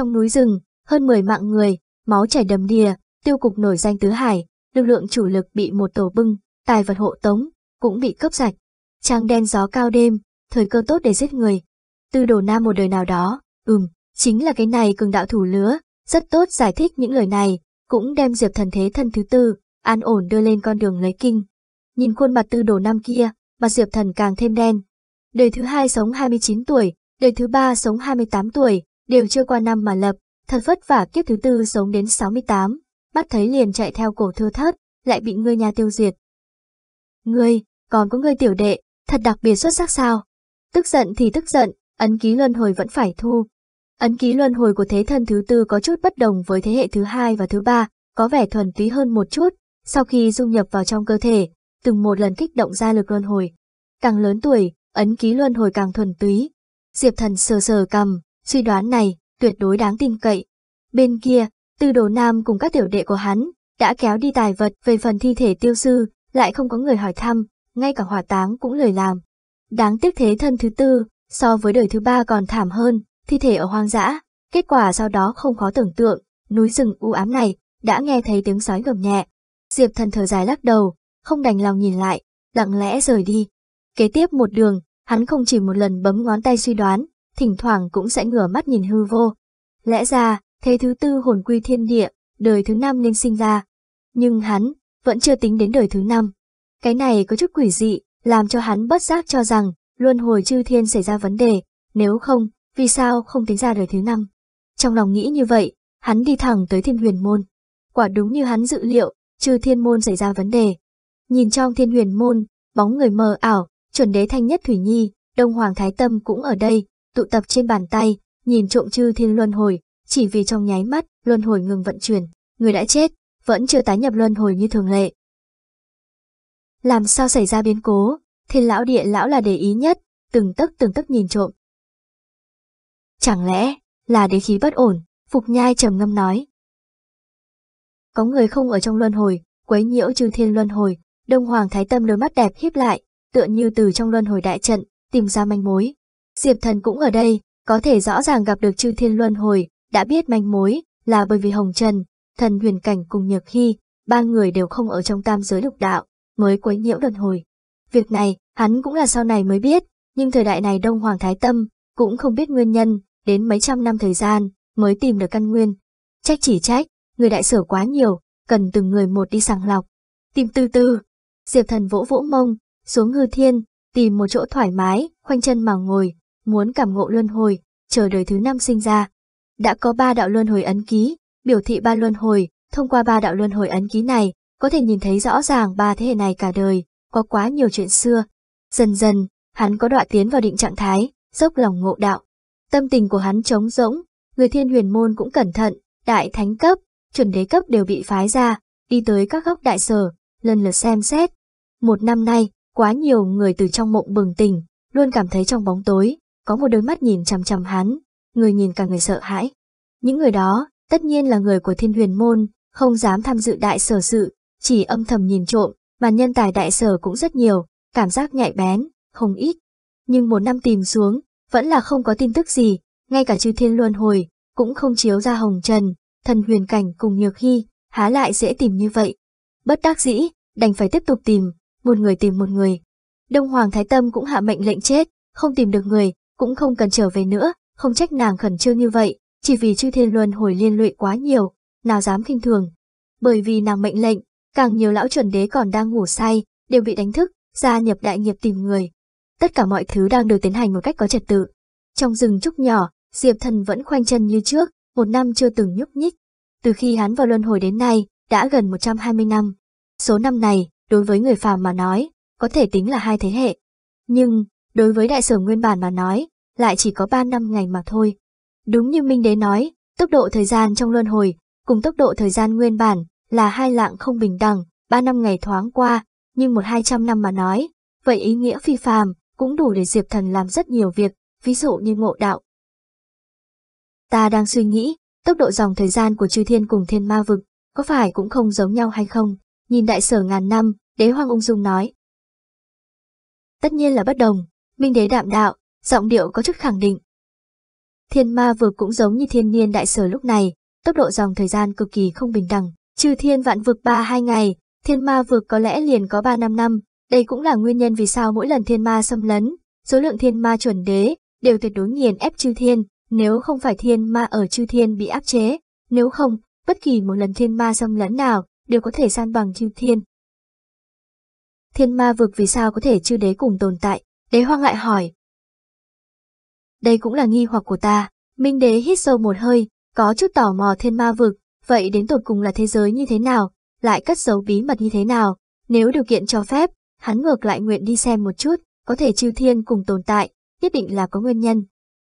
trong núi rừng, hơn 10 mạng người, máu chảy đầm đìa, tiêu cục nổi danh tứ hải, lực lượng chủ lực bị một tổ bưng, tài vật hộ tống, cũng bị cướp sạch. Trăng đen gió cao đêm, thời cơ tốt để giết người. Tư đồ nam một đời nào đó, ừm, chính là cái này cường đạo thủ lứa, rất tốt giải thích những lời này, cũng đem diệp thần thế thân thứ tư, an ổn đưa lên con đường lấy kinh. Nhìn khuôn mặt tư đồ nam kia, mặt diệp thần càng thêm đen. Đời thứ hai sống 29 tuổi, đời thứ ba sống 28 tuổi, Đều chưa qua năm mà lập, thật vất vả kiếp thứ tư sống đến 68, mắt thấy liền chạy theo cổ thưa thất, lại bị ngươi nhà tiêu diệt. Ngươi, còn có ngươi tiểu đệ, thật đặc biệt xuất sắc sao? Tức giận thì tức giận, ấn ký luân hồi vẫn phải thu. Ấn ký luân hồi của thế thân thứ tư có chút bất đồng với thế hệ thứ hai và thứ ba, có vẻ thuần túy hơn một chút, sau khi dung nhập vào trong cơ thể, từng một lần kích động ra lực luân hồi. Càng lớn tuổi, ấn ký luân hồi càng thuần túy. Diệp thần sờ sờ cầm, Suy đoán này tuyệt đối đáng tin cậy. Bên kia, Tư Đồ Nam cùng các tiểu đệ của hắn đã kéo đi tài vật về phần thi thể tiêu sư, lại không có người hỏi thăm, ngay cả hỏa táng cũng lời làm. Đáng tiếc thế thân thứ tư, so với đời thứ ba còn thảm hơn, thi thể ở hoang dã, kết quả sau đó không khó tưởng tượng, núi rừng u ám này đã nghe thấy tiếng sói gầm nhẹ. Diệp thần thở dài lắc đầu, không đành lòng nhìn lại, lặng lẽ rời đi. Kế tiếp một đường, hắn không chỉ một lần bấm ngón tay suy đoán, thỉnh thoảng cũng sẽ ngửa mắt nhìn hư vô. Lẽ ra, thế thứ tư hồn quy thiên địa, đời thứ năm nên sinh ra. Nhưng hắn, vẫn chưa tính đến đời thứ năm. Cái này có chút quỷ dị, làm cho hắn bất giác cho rằng, luân hồi chư thiên xảy ra vấn đề, nếu không, vì sao không tính ra đời thứ năm. Trong lòng nghĩ như vậy, hắn đi thẳng tới thiên huyền môn. Quả đúng như hắn dự liệu, chư thiên môn xảy ra vấn đề. Nhìn trong thiên huyền môn, bóng người mờ ảo, chuẩn đế thanh nhất Thủy Nhi, Đông Hoàng Thái Tâm cũng ở đây, tụ tập trên bàn tay, nhìn trộm chư thiên luân hồi, chỉ vì trong nháy mắt, luân hồi ngừng vận chuyển, người đã chết, vẫn chưa tái nhập luân hồi như thường lệ. Làm sao xảy ra biến cố, thiên lão địa lão là để ý nhất, từng tấc từng tấc nhìn trộm. Chẳng lẽ, là đế khí bất ổn, Phục Nhai trầm ngâm nói. Có người không ở trong luân hồi, quấy nhiễu chư thiên luân hồi, Đông Hoàng Thái Tâm đôi mắt đẹp hiếp lại, tựa như từ trong luân hồi đại trận, tìm ra manh mối. Diệp Thần cũng ở đây, có thể rõ ràng gặp được chư thiên luân hồi, đã biết manh mối, là bởi vì Hồng Trần, thần huyền cảnh cùng Nhược Hy, ba người đều không ở trong tam giới lục đạo, mới quấy nhiễu luân hồi. Việc này, hắn cũng là sau này mới biết, nhưng thời đại này Đông Hoàng Thái Tâm, cũng không biết nguyên nhân, đến mấy trăm năm thời gian, mới tìm được căn nguyên. Trách chỉ trách, người đại sở quá nhiều, cần từng người một đi sàng lọc. Tìm từ từ, Diệp Thần vỗ vỗ mông, xuống ngư thiên, tìm một chỗ thoải mái, khoanh chân mà ngồi, muốn cảm ngộ luân hồi, chờ đời thứ năm sinh ra. Đã có ba đạo luân hồi ấn ký, biểu thị ba luân hồi, thông qua ba đạo luân hồi ấn ký này, có thể nhìn thấy rõ ràng ba thế hệ này cả đời, có quá nhiều chuyện xưa. Dần dần, hắn có đoạn tiến vào định trạng thái, dốc lòng ngộ đạo. Tâm tình của hắn trống rỗng, người thiên huyền môn cũng cẩn thận, đại thánh cấp, chuẩn đế cấp đều bị phái ra, đi tới các góc đại sở, lần lượt xem xét. Một năm nay, quá nhiều người từ trong mộng bừng tỉnh, luôn cảm thấy trong bóng tối, có một đôi mắt nhìn chằm chằm hắn, người nhìn cả người sợ hãi. Những người đó, tất nhiên là người của thiên huyền môn, không dám tham dự đại sở sự, chỉ âm thầm nhìn trộm, mà nhân tài đại sở cũng rất nhiều, cảm giác nhạy bén, không ít. Nhưng một năm tìm xuống, vẫn là không có tin tức gì, ngay cả chư thiên luân hồi, cũng không chiếu ra hồng trần, thần huyền cảnh cùng nhược hy, há lại dễ tìm như vậy. Bất đắc dĩ, đành phải tiếp tục tìm, một người tìm một người. Đông Hoàng Thái Tâm cũng hạ mệnh lệnh chết, không tìm được người, cũng không cần trở về nữa, không trách nàng khẩn trương như vậy, chỉ vì chư thiên luân hồi liên lụy quá nhiều, nào dám kinh thường. Bởi vì nàng mệnh lệnh, càng nhiều lão chuẩn đế còn đang ngủ say, đều bị đánh thức, gia nhập đại nghiệp tìm người. Tất cả mọi thứ đang được tiến hành một cách có trật tự. Trong rừng trúc nhỏ, Diệp Thần vẫn khoanh chân như trước, một năm chưa từng nhúc nhích. Từ khi hắn vào luân hồi đến nay, đã gần 120 năm. Số năm này, đối với người phàm mà nói, có thể tính là hai thế hệ. Nhưng, Đối với đại sở nguyên bản mà nói, lại chỉ có 3 năm ngày mà thôi. Đúng như Minh Đế nói, tốc độ thời gian trong luân hồi, cùng tốc độ thời gian nguyên bản, là hai lạng không bình đẳng, 3 năm ngày thoáng qua, nhưng một hai trăm năm mà nói, vậy ý nghĩa phi phàm, cũng đủ để Diệp Thần làm rất nhiều việc, ví dụ như ngộ đạo. Ta đang suy nghĩ, tốc độ dòng thời gian của chư thiên cùng thiên ma vực, có phải cũng không giống nhau hay không? Nhìn đại sở ngàn năm, đế hoang ung dung nói. Tất nhiên là bất đồng, Minh đế đạm đạo, giọng điệu có chút khẳng định. Thiên ma vực cũng giống như thiên niên đại sở lúc này, tốc độ dòng thời gian cực kỳ không bình đẳng. Trừ thiên vạn vực ba hai ngày, thiên ma vực có lẽ liền có ba năm năm, đây cũng là nguyên nhân vì sao mỗi lần thiên ma xâm lấn, số lượng thiên ma chuẩn đế đều tuyệt đối nghiền ép chư thiên, nếu không phải thiên ma ở chư thiên bị áp chế, nếu không, bất kỳ một lần thiên ma xâm lấn nào đều có thể san bằng chư thiên. Thiên ma vực vì sao có thể chư đế cùng tồn tại, Đế hoang lại hỏi. Đây cũng là nghi hoặc của ta, Minh đế hít sâu một hơi, có chút tò mò thiên ma vực, vậy đến tột cùng là thế giới như thế nào, lại cất giấu bí mật như thế nào, nếu điều kiện cho phép, hắn ngược lại nguyện đi xem một chút, có thể chư thiên cùng tồn tại, nhất định là có nguyên nhân.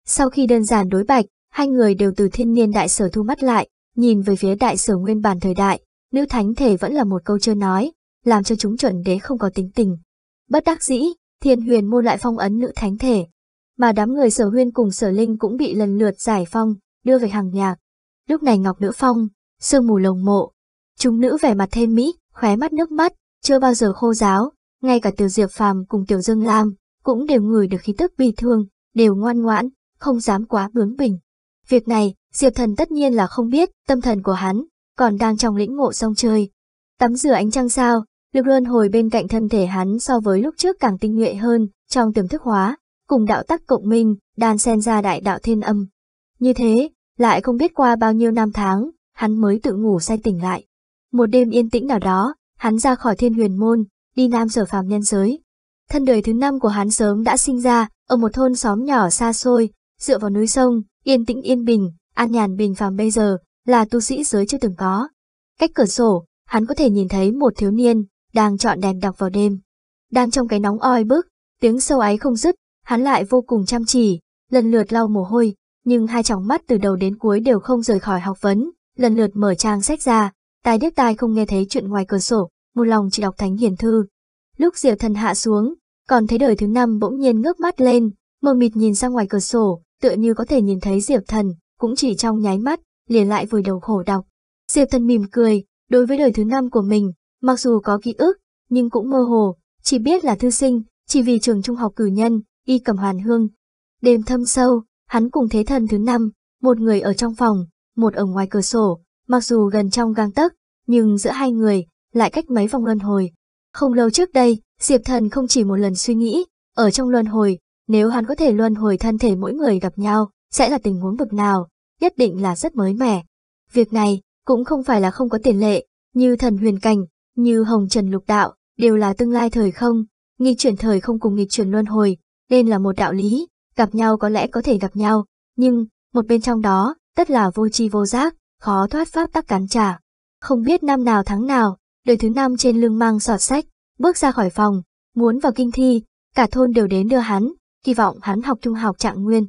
Sau khi đơn giản đối bạch, hai người đều từ thiên niên đại sở thu mắt lại, nhìn về phía đại sở nguyên bản thời đại, nữ thánh thể vẫn là một câu chưa nói, làm cho chúng chuẩn đế không có tính tình. Bất đắc dĩ, thiên huyền môn lại phong ấn nữ thánh thể. Mà đám người sở huyên cùng sở linh cũng bị lần lượt giải phong, đưa về hàng nhạc. Lúc này ngọc nữ phong, sương mù lồng mộ. Chúng nữ vẻ mặt thêm mỹ, khóe mắt nước mắt, chưa bao giờ khô giáo, ngay cả tiểu diệp phàm cùng tiểu dương lam, cũng đều ngửi được khí tức bi thương, đều ngoan ngoãn, không dám quá bướng bỉnh. Việc này, diệp thần tất nhiên là không biết, tâm thần của hắn, còn đang trong lĩnh ngộ sông chơi. Tắm rửa ánh trăng sao, lực luân hồi bên cạnh thân thể hắn so với lúc trước càng tinh nhuệ hơn, trong tiềm thức hóa, cùng đạo tắc cộng minh, đan sen ra đại đạo thiên âm. Như thế, lại không biết qua bao nhiêu năm tháng, hắn mới tự ngủ say tỉnh lại. Một đêm yên tĩnh nào đó, hắn ra khỏi thiên huyền môn, đi nam sở phàm nhân giới. Thân đời thứ năm của hắn sớm đã sinh ra, ở một thôn xóm nhỏ xa xôi, dựa vào núi sông, yên tĩnh yên bình, an nhàn bình phàm bây giờ, là tu sĩ giới chưa từng có. Cách cửa sổ, hắn có thể nhìn thấy một thiếu niên, đang chọn đèn đọc vào đêm. Đang trong cái nóng oi bức, tiếng sâu ấy không dứt, hắn lại vô cùng chăm chỉ, lần lượt lau mồ hôi, nhưng hai tròng mắt từ đầu đến cuối đều không rời khỏi học vấn, lần lượt mở trang sách ra, tai điếc tai không nghe thấy chuyện ngoài cửa sổ, một lòng chỉ đọc thánh hiền thư. Lúc diệp thần hạ xuống, còn thấy đời thứ năm bỗng nhiên ngước mắt lên, mờ mịt nhìn ra ngoài cửa sổ, tựa như có thể nhìn thấy diệp thần, cũng chỉ trong nháy mắt, liền lại vùi đầu khổ đọc. Diệp thần mỉm cười, đối với đời thứ năm của mình, Mặc dù có ký ức, nhưng cũng mơ hồ, chỉ biết là thư sinh, chỉ vì trường trung học cử nhân, y cầm hoàn hương. Đêm thâm sâu, hắn cùng thế thần thứ năm, một người ở trong phòng, một ở ngoài cửa sổ, mặc dù gần trong gang tấc, nhưng giữa hai người lại cách mấy vòng luân hồi. Không lâu trước đây, Diệp Thần không chỉ một lần suy nghĩ, ở trong luân hồi, nếu hắn có thể luân hồi thân thể mỗi người gặp nhau, sẽ là tình huống bực nào, nhất định là rất mới mẻ. Việc này cũng không phải là không có tiền lệ, như thần huyền cảnh, như hồng trần lục đạo, đều là tương lai thời không, nghịch chuyển thời không cùng nghịch chuyển luân hồi, nên là một đạo lý, gặp nhau có lẽ có thể gặp nhau, nhưng, một bên trong đó, tất là vô tri vô giác, khó thoát pháp tắc cắn trả. Không biết năm nào tháng nào, đời thứ năm trên lưng mang sọt sách, bước ra khỏi phòng, muốn vào kinh thi, cả thôn đều đến đưa hắn, kỳ vọng hắn học trung học trạng nguyên.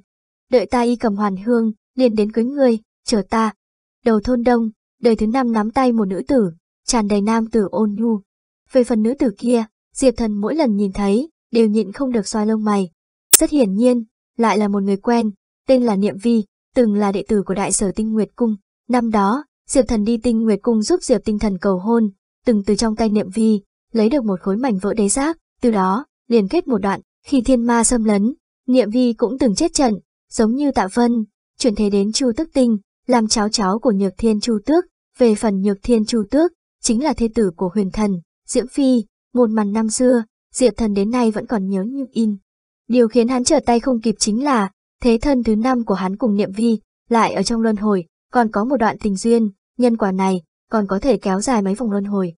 Đợi ta y cầm hoàn hương, liền đến cưới người, chờ ta. Đầu thôn đông, đời thứ năm nắm tay một nữ tử, tràn đầy nam tử ôn nhu. Về phần nữ tử kia, Diệp Thần mỗi lần nhìn thấy, đều nhịn không được xoay lông mày. Rất hiển nhiên, lại là một người quen, tên là Niệm Vi, từng là đệ tử của Đại Sở Tinh Nguyệt Cung. Năm đó, Diệp Thần đi Tinh Nguyệt Cung giúp Diệp Tinh Thần cầu hôn, từng từ trong tay Niệm Vi, lấy được một khối mảnh vỡ đế giác, từ đó, liền kết một đoạn, khi thiên ma xâm lấn, Niệm Vi cũng từng chết trận, giống như Tạ Vân, chuyển thế đến Chu Tức Tinh, làm cháu cháu của Nhược Thiên Chu Tước. Về phần Nhược Thiên Chu Tước, chính là thê tử của huyền thần, Diễm Phi, một màn năm xưa, Diệp thần đến nay vẫn còn nhớ như in. Điều khiến hắn trở tay không kịp chính là, thế thân thứ năm của hắn cùng niệm vi, lại ở trong luân hồi, còn có một đoạn tình duyên, nhân quả này, còn có thể kéo dài mấy vòng luân hồi.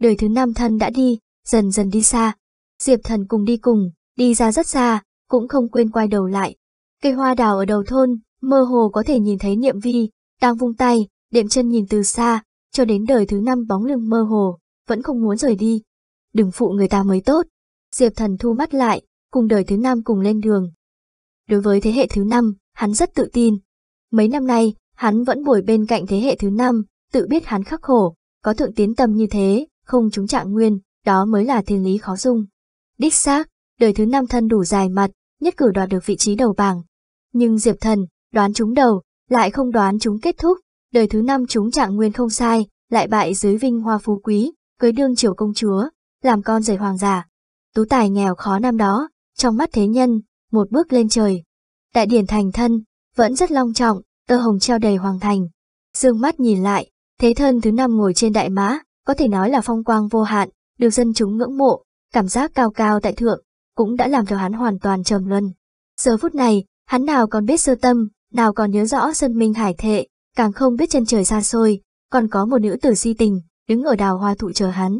Đời thứ năm thân đã đi, dần dần đi xa. Diệp thần cùng đi cùng, đi ra rất xa, cũng không quên quay đầu lại. Cây hoa đào ở đầu thôn, mơ hồ có thể nhìn thấy niệm vi, đang vung tay, đệm chân nhìn từ xa, cho đến đời thứ năm bóng lưng mơ hồ, vẫn không muốn rời đi. Đừng phụ người ta mới tốt. Diệp Thần thu mắt lại, cùng đời thứ năm cùng lên đường. Đối với thế hệ thứ năm, hắn rất tự tin. Mấy năm nay, hắn vẫn bồi bên cạnh thế hệ thứ năm, tự biết hắn khắc khổ, có thượng tiến tâm như thế, không trúng trạng nguyên, đó mới là thiên lý khó dung. Đích xác, đời thứ năm thân đủ dài mặt, nhất cử đoạt được vị trí đầu bảng. Nhưng Diệp Thần, đoán chúng đầu, lại không đoán chúng kết thúc, đời thứ năm chúng trạng nguyên không sai, lại bại dưới vinh hoa phú quý, cưới đương triều công chúa, làm con rể hoàng giả. Tú tài nghèo khó năm đó, trong mắt thế nhân, một bước lên trời. Đại điển thành thân, vẫn rất long trọng, tơ hồng treo đầy hoàng thành. Dương mắt nhìn lại, thế thân thứ năm ngồi trên đại mã, có thể nói là phong quang vô hạn, được dân chúng ngưỡng mộ, cảm giác cao cao tại thượng, cũng đã làm cho hắn hoàn toàn trầm luân. Giờ phút này, hắn nào còn biết sơ tâm, nào còn nhớ rõ Sơn Minh Hải Thệ, càng không biết chân trời xa xôi, còn có một nữ tử si tình, đứng ở đào hoa thụ chờ hắn.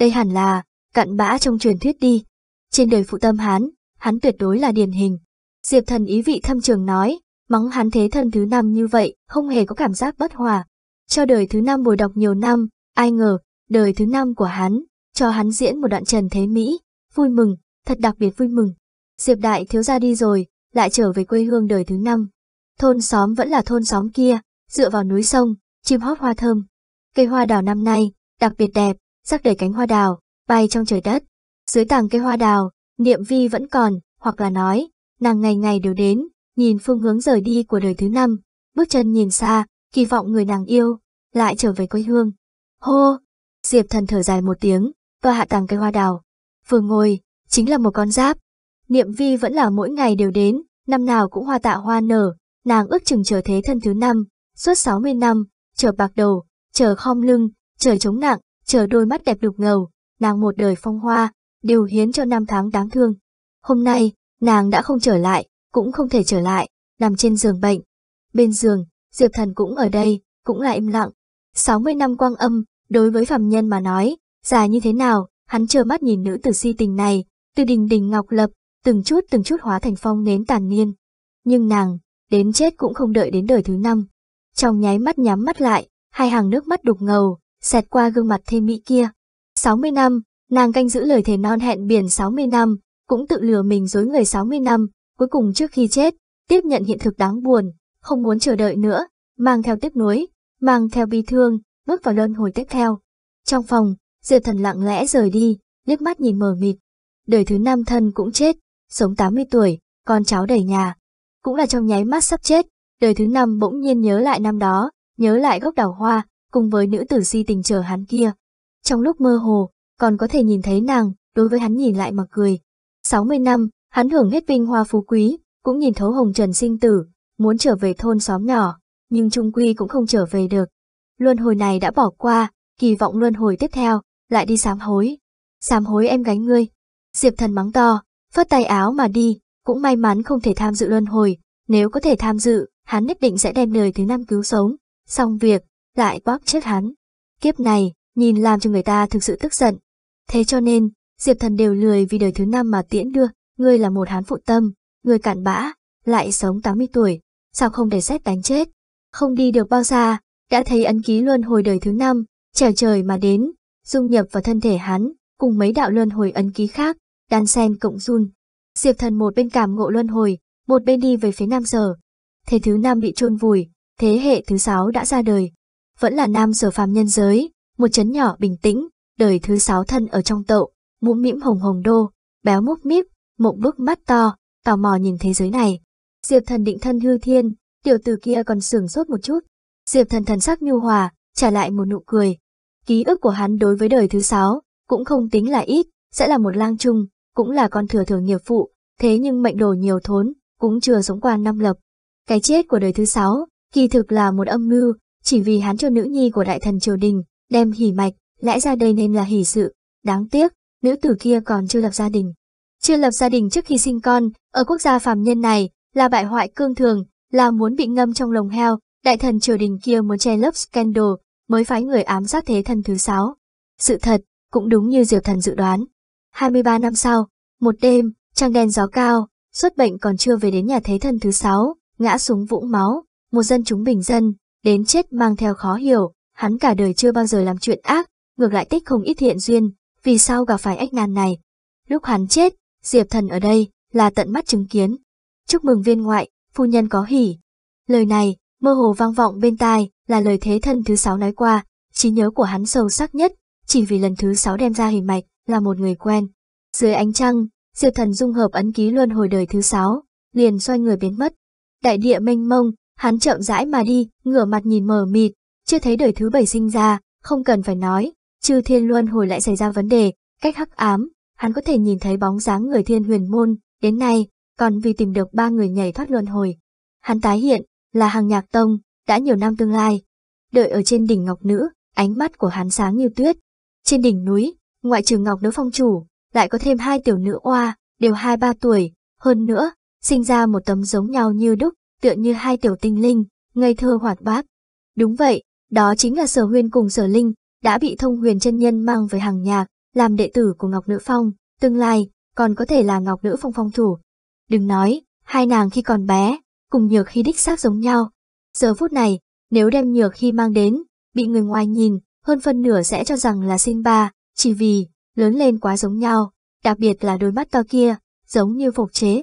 Đây hẳn là, cặn bã trong truyền thuyết đi. Trên đời phụ tâm hắn, hắn tuyệt đối là điển hình. Diệp thần ý vị thâm trường nói, mắng hắn thế thân thứ năm như vậy, không hề có cảm giác bất hòa. Cho đời thứ năm bồi đọc nhiều năm, ai ngờ, đời thứ năm của hắn, cho hắn diễn một đoạn trần thế Mỹ, vui mừng, thật đặc biệt vui mừng. Diệp đại thiếu gia đi rồi, lại trở về quê hương đời thứ năm. Thôn xóm vẫn là thôn xóm kia, Dựa vào núi sông, chim hót hoa thơm. Cây hoa đào năm nay, đặc biệt đẹp, sắc đầy cánh hoa đào, bay trong trời đất. Dưới tàng cây hoa đào, niệm vi vẫn còn, hoặc là nói, nàng ngày ngày đều đến, nhìn phương hướng rời đi của đời thứ năm, bước chân nhìn xa, kỳ vọng người nàng yêu, lại trở về quê hương. Hô! Diệp thần thở dài một tiếng, và hạ tàng cây hoa đào. Vừa ngồi, chính là một con giáp. Niệm vi vẫn là mỗi ngày đều đến, năm nào cũng hoa tạ hoa nở, nàng ước chừng chờ thế thân thứ năm, suốt 60 năm, chờ bạc đầu, chờ khom lưng, chờ chống nặng, chờ đôi mắt đẹp đục ngầu, nàng một đời phong hoa, đều hiến cho năm tháng đáng thương. Hôm nay, nàng đã không trở lại, cũng không thể trở lại, nằm trên giường bệnh. Bên giường, Diệp Thần cũng ở đây, cũng là im lặng. 60 năm quang âm, đối với phàm nhân mà nói, già như thế nào, hắn chờ mắt nhìn nữ tử si tình này, từ đình đình ngọc lập, từng chút từng chút hóa thành phong nến tàn niên. Nhưng nàng, đến chết cũng không đợi đến đời thứ năm trong nháy mắt nhắm mắt lại, hai hàng nước mắt đục ngầu, xẹt qua gương mặt thê mỹ kia. 60 năm, nàng canh giữ lời thề non hẹn biển 60 năm, cũng tự lừa mình dối người 60 năm, cuối cùng trước khi chết, tiếp nhận hiện thực đáng buồn, không muốn chờ đợi nữa, mang theo tiếp nối, mang theo bi thương, bước vào luân hồi tiếp theo. Trong phòng, Diệp Thần lặng lẽ rời đi, liếc mắt nhìn mờ mịt. Đời thứ năm thân cũng chết, sống 80 tuổi, con cháu đầy nhà. Cũng là trong nháy mắt sắp chết, Đời thứ năm bỗng nhiên nhớ lại năm đó, nhớ lại gốc đào hoa, cùng với nữ tử si tình chờ hắn kia. Trong lúc mơ hồ, còn có thể nhìn thấy nàng, đối với hắn nhìn lại mà cười. 60 năm, hắn hưởng hết vinh hoa phú quý, cũng nhìn thấu hồng trần sinh tử, muốn trở về thôn xóm nhỏ, nhưng trung quy cũng không trở về được. Luân hồi này đã bỏ qua, kỳ vọng luân hồi tiếp theo, lại đi sám hối. Sám hối em gánh ngươi. Diệp thần mắng to, phất tay áo mà đi, cũng may mắn không thể tham dự luân hồi, nếu có thể tham dự, hắn nhất định sẽ đem đời thứ năm cứu sống, xong việc, lại bóp chết hắn. Kiếp này, nhìn làm cho người ta thực sự tức giận. Thế cho nên, Diệp Thần đều lười vì đời thứ năm mà tiễn đưa, ngươi là một hán phụ tâm, ngươi cạn bã, lại sống 80 tuổi, sao không để xét đánh chết. Không đi được bao xa, đã thấy ấn ký luân hồi đời thứ năm, trèo trời mà đến, dung nhập vào thân thể hắn, cùng mấy đạo luân hồi ấn ký khác, đan sen cộng run. Diệp Thần một bên cảm ngộ luân hồi, một bên đi về phía Nam Sở, thế thứ năm bị chôn vùi, thế hệ thứ sáu đã ra đời. Vẫn là nam sở phàm nhân giới, một chấn nhỏ bình tĩnh, đời thứ sáu thân ở trong tậu, mũm mĩm hồng hồng đô, béo múc míp, mộng bức mắt to, tò mò nhìn thế giới này. Diệp thần định thân hư thiên, tiểu từ kia còn sửng sốt một chút. Diệp thần thần sắc nhu hòa, trả lại một nụ cười. Ký ức của hắn đối với đời thứ sáu, cũng không tính là ít, sẽ là một lang trung, cũng là con thừa thường nghiệp phụ, thế nhưng mệnh đồ nhiều thốn, cũng chưa sống qua năm lập. Cái chết của đời thứ sáu, kỳ thực là một âm mưu, chỉ vì hắn cho nữ nhi của đại thần triều đình, đem hỉ mạch, lẽ ra đây nên là hỉ sự. Đáng tiếc, nữ tử kia còn chưa lập gia đình. Chưa lập gia đình trước khi sinh con, ở quốc gia phàm nhân này, là bại hoại cương thường, là muốn bị ngâm trong lồng heo, đại thần triều đình kia muốn che lấp scandal, mới phái người ám sát thế thần thứ sáu. Sự thật, cũng đúng như Diệp Thần dự đoán. 23 năm sau, một đêm, trăng đen gió cao, xuất bệnh còn chưa về đến nhà thế thần thứ sáu, ngã xuống vũng máu, một dân chúng bình dân, đến chết mang theo khó hiểu, hắn cả đời chưa bao giờ làm chuyện ác, ngược lại tích không ít thiện duyên, vì sao gặp phải ách nan này. Lúc hắn chết, Diệp Thần ở đây, là tận mắt chứng kiến. Chúc mừng viên ngoại, phu nhân có hỉ. Lời này, mơ hồ vang vọng bên tai, là lời thế thân thứ sáu nói qua, trí nhớ của hắn sâu sắc nhất, chỉ vì lần thứ sáu đem ra hình mạch, là một người quen. Dưới ánh trăng, Diệp Thần dung hợp ấn ký luân hồi đời thứ sáu, liền xoay người biến mất đại địa mênh mông, hắn chậm rãi mà đi, ngửa mặt nhìn mờ mịt, chưa thấy đời thứ bảy sinh ra, không cần phải nói, chư thiên luân hồi lại xảy ra vấn đề, cách hắc ám, hắn có thể nhìn thấy bóng dáng người thiên huyền môn, đến nay, còn vì tìm được ba người nhảy thoát luân hồi. Hắn tái hiện, là hàng nhạc tông, đã nhiều năm tương lai. Đợi ở trên đỉnh ngọc nữ, ánh mắt của hắn sáng như tuyết. Trên đỉnh núi, ngoại trừ ngọc nữ phong chủ, lại có thêm hai tiểu nữ oa, đều hai ba tuổi, hơn nữa, sinh ra một tấm giống nhau như đúc, tựa như hai tiểu tinh linh, ngây thơ hoạt bát. Đúng vậy, đó chính là Sở Huyên cùng Sở Linh, đã bị thông huyền chân nhân mang về hàng nhạc, làm đệ tử của Ngọc Nữ Phong, tương lai, còn có thể là Ngọc Nữ Phong phong thủ. Đừng nói, hai nàng khi còn bé, cùng nhược khi đích xác giống nhau. Giờ phút này, nếu đem nhược khi mang đến, bị người ngoài nhìn, hơn phân nửa sẽ cho rằng là sinh ba, chỉ vì, lớn lên quá giống nhau, đặc biệt là đôi mắt to kia, giống như phục chế,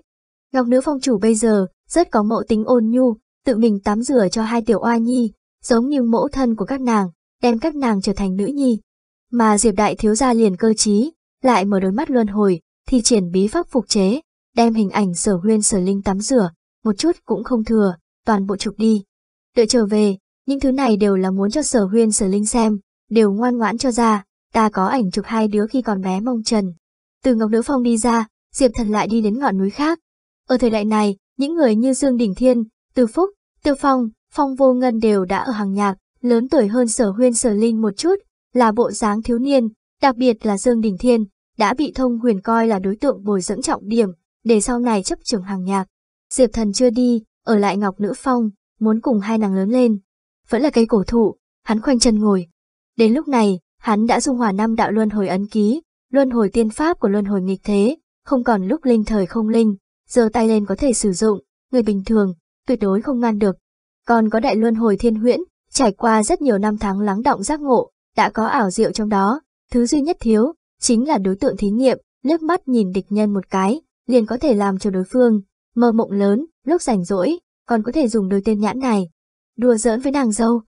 Ngọc nữ phong chủ bây giờ rất có mẫu tính ôn nhu, tự mình tắm rửa cho hai tiểu oa nhi, giống như mẫu thân của các nàng, đem các nàng trở thành nữ nhi. Mà Diệp Đại thiếu gia liền cơ trí, lại mở đôi mắt luân hồi, thì triển bí pháp phục chế, đem hình ảnh sở huyên sở linh tắm rửa, một chút cũng không thừa, toàn bộ chụp đi. Đợi trở về, những thứ này đều là muốn cho sở huyên sở linh xem, đều ngoan ngoãn cho ra, ta có ảnh chụp hai đứa khi còn bé mông trần. Từ Ngọc Nữ Phong đi ra, Diệp Thần lại đi đến ngọn núi khác, ở thời đại này, những người như Dương Đình Thiên, Từ Phúc, tiêu Phong, Phong Vô Ngân đều đã ở hàng nhạc, lớn tuổi hơn sở huyên sở linh một chút, là bộ dáng thiếu niên, đặc biệt là Dương Đình Thiên, đã bị thông huyền coi là đối tượng bồi dưỡng trọng điểm, để sau này chấp trưởng hàng nhạc. Diệp thần chưa đi, ở lại Ngọc Nữ Phong, muốn cùng hai nàng lớn lên. Vẫn là cây cổ thụ, hắn khoanh chân ngồi. Đến lúc này, hắn đã dung hòa năm đạo luân hồi ấn ký, luân hồi tiên pháp của luân hồi nghịch thế, không còn lúc linh thời không linh, giơ tay lên có thể sử dụng, người bình thường, tuyệt đối không ngăn được. Còn có đại luân hồi thiên huyễn, trải qua rất nhiều năm tháng lắng động giác ngộ, đã có ảo diệu trong đó, thứ duy nhất thiếu, chính là đối tượng thí nghiệm, liếc mắt nhìn địch nhân một cái, liền có thể làm cho đối phương, mơ mộng lớn, lúc rảnh rỗi, còn có thể dùng đôi tên nhãn này, đùa giỡn với nàng dâu.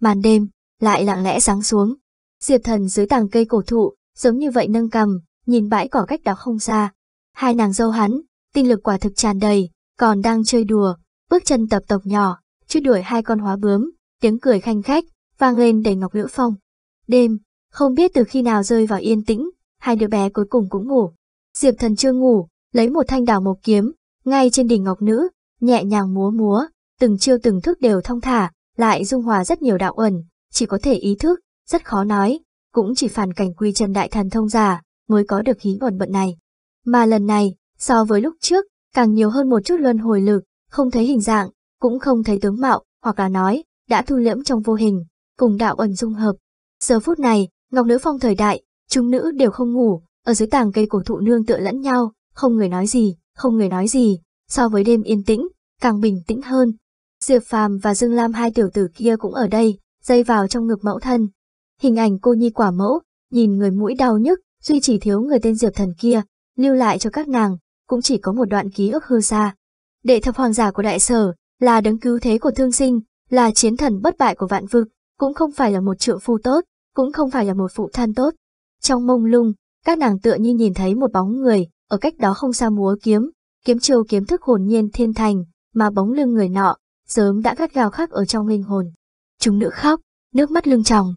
Màn đêm, lại lặng lẽ sáng xuống. Diệp thần dưới tàng cây cổ thụ, giống như vậy nâng cầm, nhìn bãi cỏ cách đó không xa. Hai nàng dâu hắn, tinh lực quả thực tràn đầy, còn đang chơi đùa, bước chân tập tộc nhỏ, truy đuổi hai con hóa bướm, tiếng cười khanh khách, vang lên đầy ngọc liễu phong. Đêm, không biết từ khi nào rơi vào yên tĩnh, hai đứa bé cuối cùng cũng ngủ. Diệp thần chưa ngủ, lấy một thanh đào mộc kiếm, ngay trên đỉnh ngọc nữ, nhẹ nhàng múa múa, từng chiêu từng thức đều thong thả, lại dung hòa rất nhiều đạo ẩn, chỉ có thể ý thức, rất khó nói, cũng chỉ phản cảnh quy chân đại thần thông giả mới có được khí ẩn bận này. Mà lần này, so với lúc trước, càng nhiều hơn một chút luân hồi lực, không thấy hình dạng, cũng không thấy tướng mạo, hoặc là nói, đã thu liễm trong vô hình, cùng đạo ẩn dung hợp. Giờ phút này, Ngọc Nữ Phong thời đại, chúng nữ đều không ngủ, ở dưới tàng cây cổ thụ nương tựa lẫn nhau, không người nói gì, không người nói gì, so với đêm yên tĩnh, càng bình tĩnh hơn. Diệp Phàm và Dương Lam hai tiểu tử kia cũng ở đây, dây vào trong ngực mẫu thân. Hình ảnh cô nhi quả mẫu, nhìn người mũi đau nhức, duy chỉ thiếu người tên Diệp thần kia, lưu lại cho các nàng, cũng chỉ có một đoạn ký ức hư ra. Đệ thập hoàng giả của đại sở, là đấng cứu thế của thương sinh, là chiến thần bất bại của vạn vực, cũng không phải là một trượng phu tốt, cũng không phải là một phụ thân tốt. Trong mông lung, các nàng tựa như nhìn thấy một bóng người, ở cách đó không xa múa kiếm, kiếm chiêu kiếm thức hồn nhiên thiên thành, mà bóng lưng người nọ, sớm đã gắt gào khắc ở trong linh hồn. Chúng nữ khóc, nước mắt lưng tròng.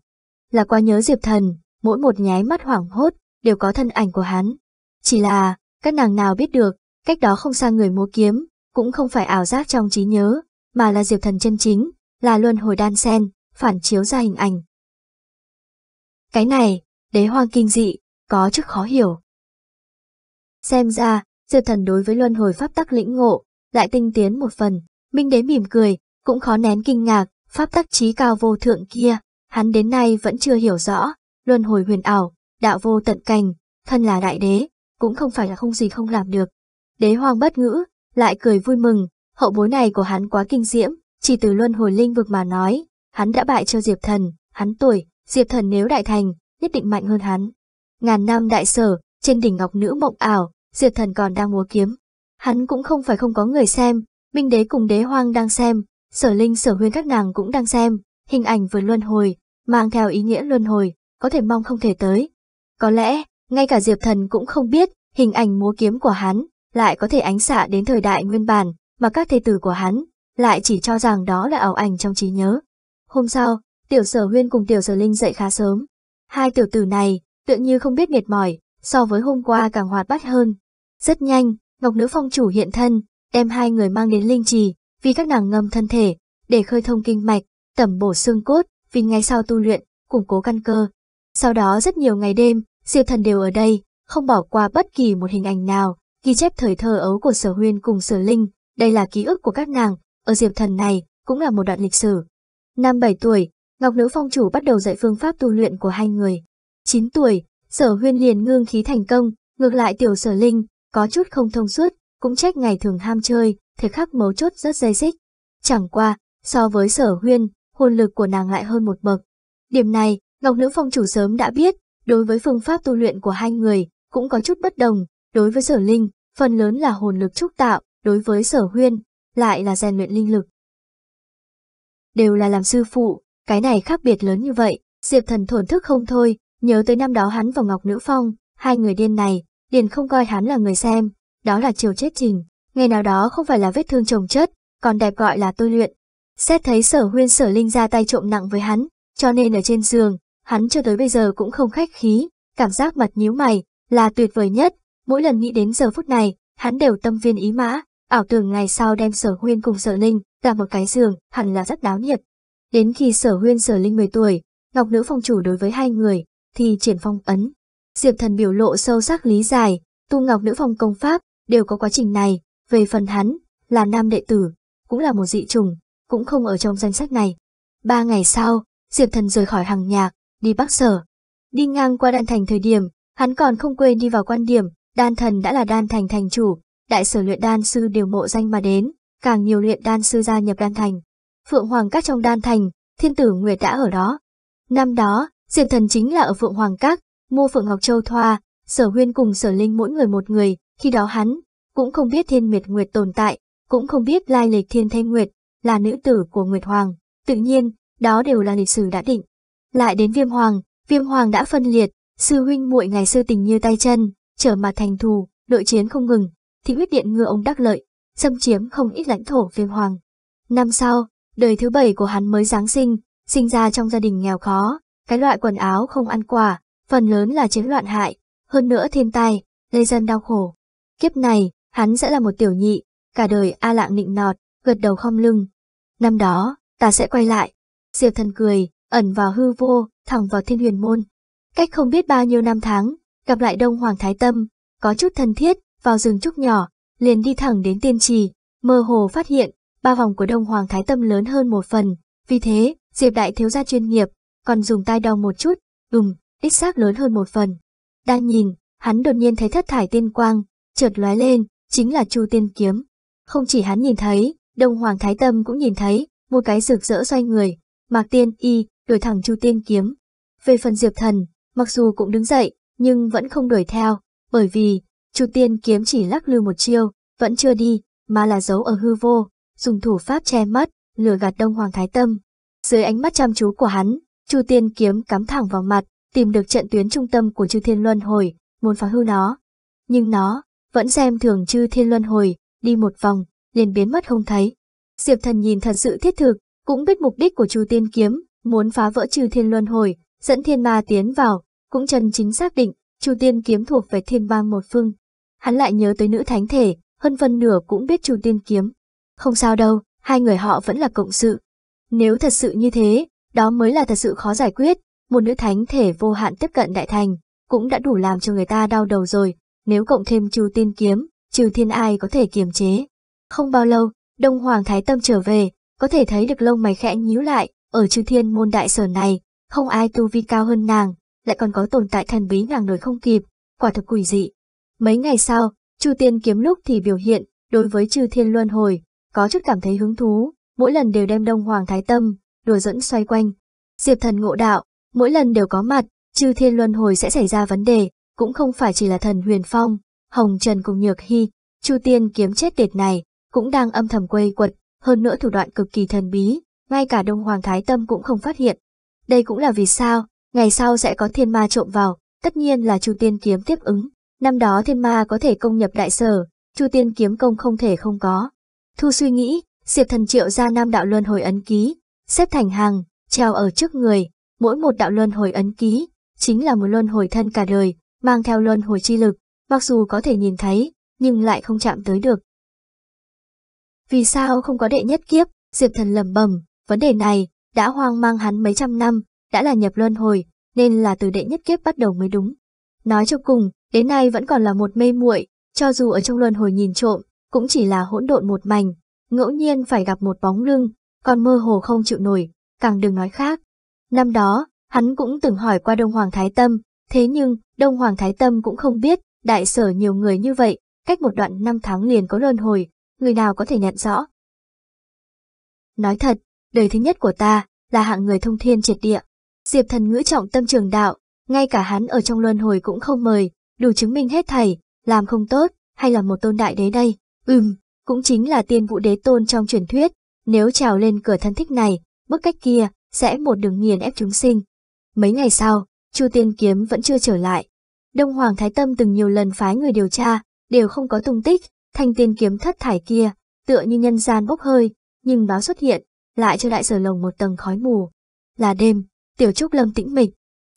Là qua nhớ Diệp Thần, mỗi một nháy mắt hoảng hốt, đều có thân ảnh của hắn. Chỉ là, các nàng nào biết được, cách đó không xa người múa kiếm, cũng không phải ảo giác trong trí nhớ, mà là diệp thần chân chính, là luân hồi đan sen, phản chiếu ra hình ảnh. Cái này, đế hoang kinh dị, có chức khó hiểu. Xem ra, diệp thần đối với luân hồi pháp tắc lĩnh ngộ, lại tinh tiến một phần, minh đế mỉm cười, cũng khó nén kinh ngạc, pháp tắc trí cao vô thượng kia, hắn đến nay vẫn chưa hiểu rõ, luân hồi huyền ảo, đạo vô tận cảnh, thân là đại đế, cũng không phải là không gì không làm được. Đế hoàng bất ngữ, lại cười vui mừng, hậu bối này của hắn quá kinh diễm, chỉ từ luân hồi linh vực mà nói, hắn đã bại cho Diệp Thần, hắn tuổi, Diệp Thần nếu đại thành, nhất định mạnh hơn hắn. Ngàn năm đại sở, trên đỉnh ngọc nữ mộng ảo, Diệp Thần còn đang múa kiếm. Hắn cũng không phải không có người xem, Minh Đế cùng Đế hoàng đang xem, Sở Linh Sở Huyên các nàng cũng đang xem, hình ảnh vừa luân hồi, mang theo ý nghĩa luân hồi, có thể mong không thể tới. Có lẽ, ngay cả Diệp Thần cũng không biết, hình ảnh múa kiếm của hắn lại có thể ánh xạ đến thời đại nguyên bản, mà các thê tử của hắn lại chỉ cho rằng đó là ảo ảnh trong trí nhớ. Hôm sau, tiểu sở huyên cùng tiểu sở linh dậy khá sớm. Hai tiểu tử này, tựa như không biết mệt mỏi, so với hôm qua càng hoạt bát hơn. Rất nhanh, Ngọc Nữ Phong chủ hiện thân, đem hai người mang đến linh trì, vì các nàng ngâm thân thể, để khơi thông kinh mạch, tẩm bổ xương cốt, vì ngay sau tu luyện, củng cố căn cơ. Sau đó rất nhiều ngày đêm, Diệp thần đều ở đây, không bỏ qua bất kỳ một hình ảnh nào, ghi chép thời thơ ấu của sở huyên cùng sở linh, đây là ký ức của các nàng, ở diệp thần này cũng là một đoạn lịch sử. Năm 7 tuổi, Ngọc Nữ Phong Chủ bắt đầu dạy phương pháp tu luyện của hai người. 9 tuổi, sở huyên liền ngưng khí thành công, ngược lại tiểu sở linh, có chút không thông suốt, cũng trách ngày thường ham chơi, thời khắc mấu chốt rất dây xích. Chẳng qua, so với sở huyên, hồn lực của nàng lại hơn một bậc. Điểm này, Ngọc Nữ Phong Chủ sớm đã biết, Đối với phương pháp tu luyện của hai người, cũng có chút bất đồng, đối với sở linh, phần lớn là hồn lực trúc tạo, đối với sở huyên, lại là rèn luyện linh lực. Đều là làm sư phụ, cái này khác biệt lớn như vậy, Diệp Thần thổn thức không thôi, nhớ tới năm đó hắn và Ngọc Nữ Phong, hai người điên này, liền không coi hắn là người xem, đó là chiều chết trình, ngày nào đó không phải là vết thương chồng chất, còn đẹp gọi là tôi luyện. Xét thấy sở huyên sở linh ra tay trộm nặng với hắn, cho nên ở trên giường, hắn cho tới bây giờ cũng không khách khí, cảm giác mặt nhíu mày, là tuyệt vời nhất, mỗi lần nghĩ đến giờ phút này, hắn đều tâm viên ý mã, ảo tưởng ngày sau đem sở huyên cùng sở linh, cả một cái giường, hẳn là rất đáo nhiệt. Đến khi sở huyên sở linh 10 tuổi, ngọc nữ phong chủ đối với hai người, thì triển phong ấn. Diệp thần biểu lộ sâu sắc lý giải, tu ngọc nữ phong công pháp, đều có quá trình này, về phần hắn, là nam đệ tử, cũng là một dị trùng, cũng không ở trong danh sách này. Ba ngày sau, Diệp thần rời khỏi hàng nhạc, đi Bắc Sở. Đi ngang qua đan thành thời điểm, hắn còn không quên đi vào quan điểm, đan thần đã là đan thành thành chủ, đại sở luyện đan sư đều mộ danh mà đến, càng nhiều luyện đan sư gia nhập đan thành. Phượng Hoàng Các trong đan thành, thiên tử Nguyệt đã ở đó. Năm đó, diệt thần chính là ở Phượng Hoàng Các, mua Phượng Ngọc Châu Thoa, sở huyên cùng sở linh mỗi người một người, khi đó hắn cũng không biết thiên miệt Nguyệt tồn tại, cũng không biết lai lịch thiên thanh Nguyệt, là nữ tử của Nguyệt Hoàng. Tự nhiên, đó đều là lịch sử đã định. Lại đến viêm hoàng, viêm hoàng đã phân liệt, sư huynh muội ngày sư tình như tay chân, trở mặt thành thù, nội chiến không ngừng, thì huyết điện ngựa ông đắc lợi, xâm chiếm không ít lãnh thổ viêm hoàng. Năm sau, đời thứ bảy của hắn mới Giáng sinh, sinh ra trong gia đình nghèo khó, cái loại quần áo không ăn quả, phần lớn là chiến loạn hại, hơn nữa thiên tai, lê dân đau khổ. Kiếp này, hắn sẽ là một tiểu nhị, cả đời A lạng nịnh nọt, gật đầu khom lưng. Năm đó, ta sẽ quay lại. Diệp thần cười, ẩn vào hư vô, thẳng vào thiên huyền môn. Cách không biết bao nhiêu năm tháng, gặp lại Đông Hoàng Thái Tâm, có chút thân thiết, vào rừng trúc nhỏ, liền đi thẳng đến tiên trì, mơ hồ phát hiện, ba vòng của Đông Hoàng Thái Tâm lớn hơn một phần, vì thế, Diệp Đại thiếu gia chuyên nghiệp, còn dùng tay đau một chút, đùng, đích xác lớn hơn một phần. Đang nhìn, hắn đột nhiên thấy thất thải tiên quang, chợt lóe lên, chính là Chu Tiên Kiếm. Không chỉ hắn nhìn thấy, Đông Hoàng Thái Tâm cũng nhìn thấy, một cái rực rỡ xoay người, Mạc Tiên Y đuổi thẳng Chu Tiên kiếm. Về phần Diệp Thần, mặc dù cũng đứng dậy, nhưng vẫn không đuổi theo, bởi vì Chu Tiên kiếm chỉ lắc lư một chiêu, vẫn chưa đi, mà là giấu ở hư vô, dùng thủ pháp che mắt, lừa gạt Đông Hoàng Thái Tâm. Dưới ánh mắt chăm chú của hắn, Chu Tiên kiếm cắm thẳng vào mặt, tìm được trận tuyến trung tâm của Chư Thiên Luân Hồi, muốn phá hư nó. Nhưng nó vẫn xem thường Chư Thiên Luân Hồi, đi một vòng, liền biến mất không thấy. Diệp Thần nhìn thật sự thiết thực, cũng biết mục đích của Chu Tiên kiếm, muốn phá vỡ trừ thiên luân hồi, dẫn thiên ma tiến vào, cũng chân chính xác định, Chu Tiên kiếm thuộc về thiên bang một phương. Hắn lại nhớ tới nữ thánh thể, hơn phân nửa cũng biết Chu Tiên kiếm. Không sao đâu, hai người họ vẫn là cộng sự. Nếu thật sự như thế, đó mới là thật sự khó giải quyết, một nữ thánh thể vô hạn tiếp cận đại thành, cũng đã đủ làm cho người ta đau đầu rồi, nếu cộng thêm Chu Tiên kiếm, trừ thiên ai có thể kiềm chế. Không bao lâu, Đông Hoàng Thái Tâm trở về, có thể thấy được lông mày khẽ nhíu lại, ở chư thiên môn đại sở này, không ai tu vi cao hơn nàng, lại còn có tồn tại thần bí nàng nổi không kịp, quả thực quỷ dị. Mấy ngày sau, Chu Tiên kiếm lúc thì biểu hiện, đối với chư thiên luân hồi, có chút cảm thấy hứng thú, mỗi lần đều đem đông hoàng thái tâm, đùa dẫn xoay quanh. Diệp thần ngộ đạo, mỗi lần đều có mặt, chư thiên luân hồi sẽ xảy ra vấn đề, cũng không phải chỉ là thần huyền phong, hồng trần cùng nhược hy, Chu Tiên kiếm chết tiệt này, cũng đang âm thầm quây quật, hơn nữa thủ đoạn cực kỳ thần bí, ngay cả Đông Hoàng Thái Tâm cũng không phát hiện. Đây cũng là vì sao, ngày sau sẽ có thiên ma trộm vào, tất nhiên là Chu Tiên Kiếm tiếp ứng. Năm đó thiên ma có thể công nhập đại sở, Chu Tiên Kiếm công không thể không có. Thu suy nghĩ, Diệp Thần Triệu ra Nam Đạo Luân Hồi Ấn Ký, xếp thành hàng, treo ở trước người, mỗi một đạo luân hồi ấn ký, chính là một luân hồi thân cả đời, mang theo luân hồi chi lực, mặc dù có thể nhìn thấy, nhưng lại không chạm tới được. Vì sao không có đệ nhất kiếp, Diệp Thần lầm bầm, Vấn đề này đã hoang mang hắn mấy trăm năm, đã là nhập luân hồi, nên là từ đệ nhất kiếp bắt đầu mới đúng. Nói cho cùng, đến nay vẫn còn là một mê muội, cho dù ở trong luân hồi nhìn trộm, cũng chỉ là hỗn độn một mảnh, ngẫu nhiên phải gặp một bóng lưng, còn mơ hồ không chịu nổi, càng đừng nói khác. Năm đó, hắn cũng từng hỏi qua Đông Hoàng Thái Tâm, thế nhưng Đông Hoàng Thái Tâm cũng không biết, đại sở nhiều người như vậy, cách một đoạn năm tháng liền có luân hồi, người nào có thể nhận rõ. Nói thật, đời thứ nhất của ta là hạng người thông thiên triệt địa. Diệp thần ngữ trọng tâm trường đạo, ngay cả hắn ở trong luân hồi cũng không mời, đủ chứng minh hết thầy, làm không tốt, hay là một tôn đại đế đây. Ừm, cũng chính là tiên vũ đế tôn trong truyền thuyết, nếu trào lên cửa thân thích này, bước cách kia, sẽ một đường nghiền ép chúng sinh. Mấy ngày sau, Chu Tiên Kiếm vẫn chưa trở lại. Đông Hoàng Thái Tâm từng nhiều lần phái người điều tra, đều không có tung tích, thanh tiên kiếm thất thải kia, tựa như nhân gian bốc hơi, nhưng báo xuất hiện, lại cho đại sở lồng một tầng khói mù. Là đêm, tiểu trúc lâm tĩnh mịch,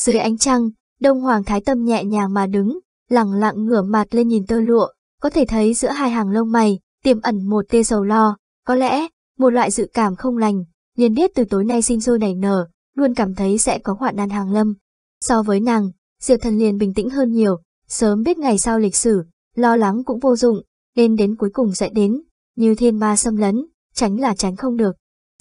dưới ánh trăng, đông hoàng thái tâm nhẹ nhàng mà đứng, lặng lặng ngửa mặt lên nhìn tơ lụa, có thể thấy giữa hai hàng lông mày, tiềm ẩn một tia sầu lo, có lẽ, một loại dự cảm không lành, liền biết từ tối nay sinh sôi nảy nở, luôn cảm thấy sẽ có hoạn nạn hàng lâm. So với nàng, Diệp Thần liền bình tĩnh hơn nhiều, sớm biết ngày sau lịch sử, lo lắng cũng vô dụng, nên đến cuối cùng sẽ đến, như thiên ma xâm lấn, tránh là tránh không được.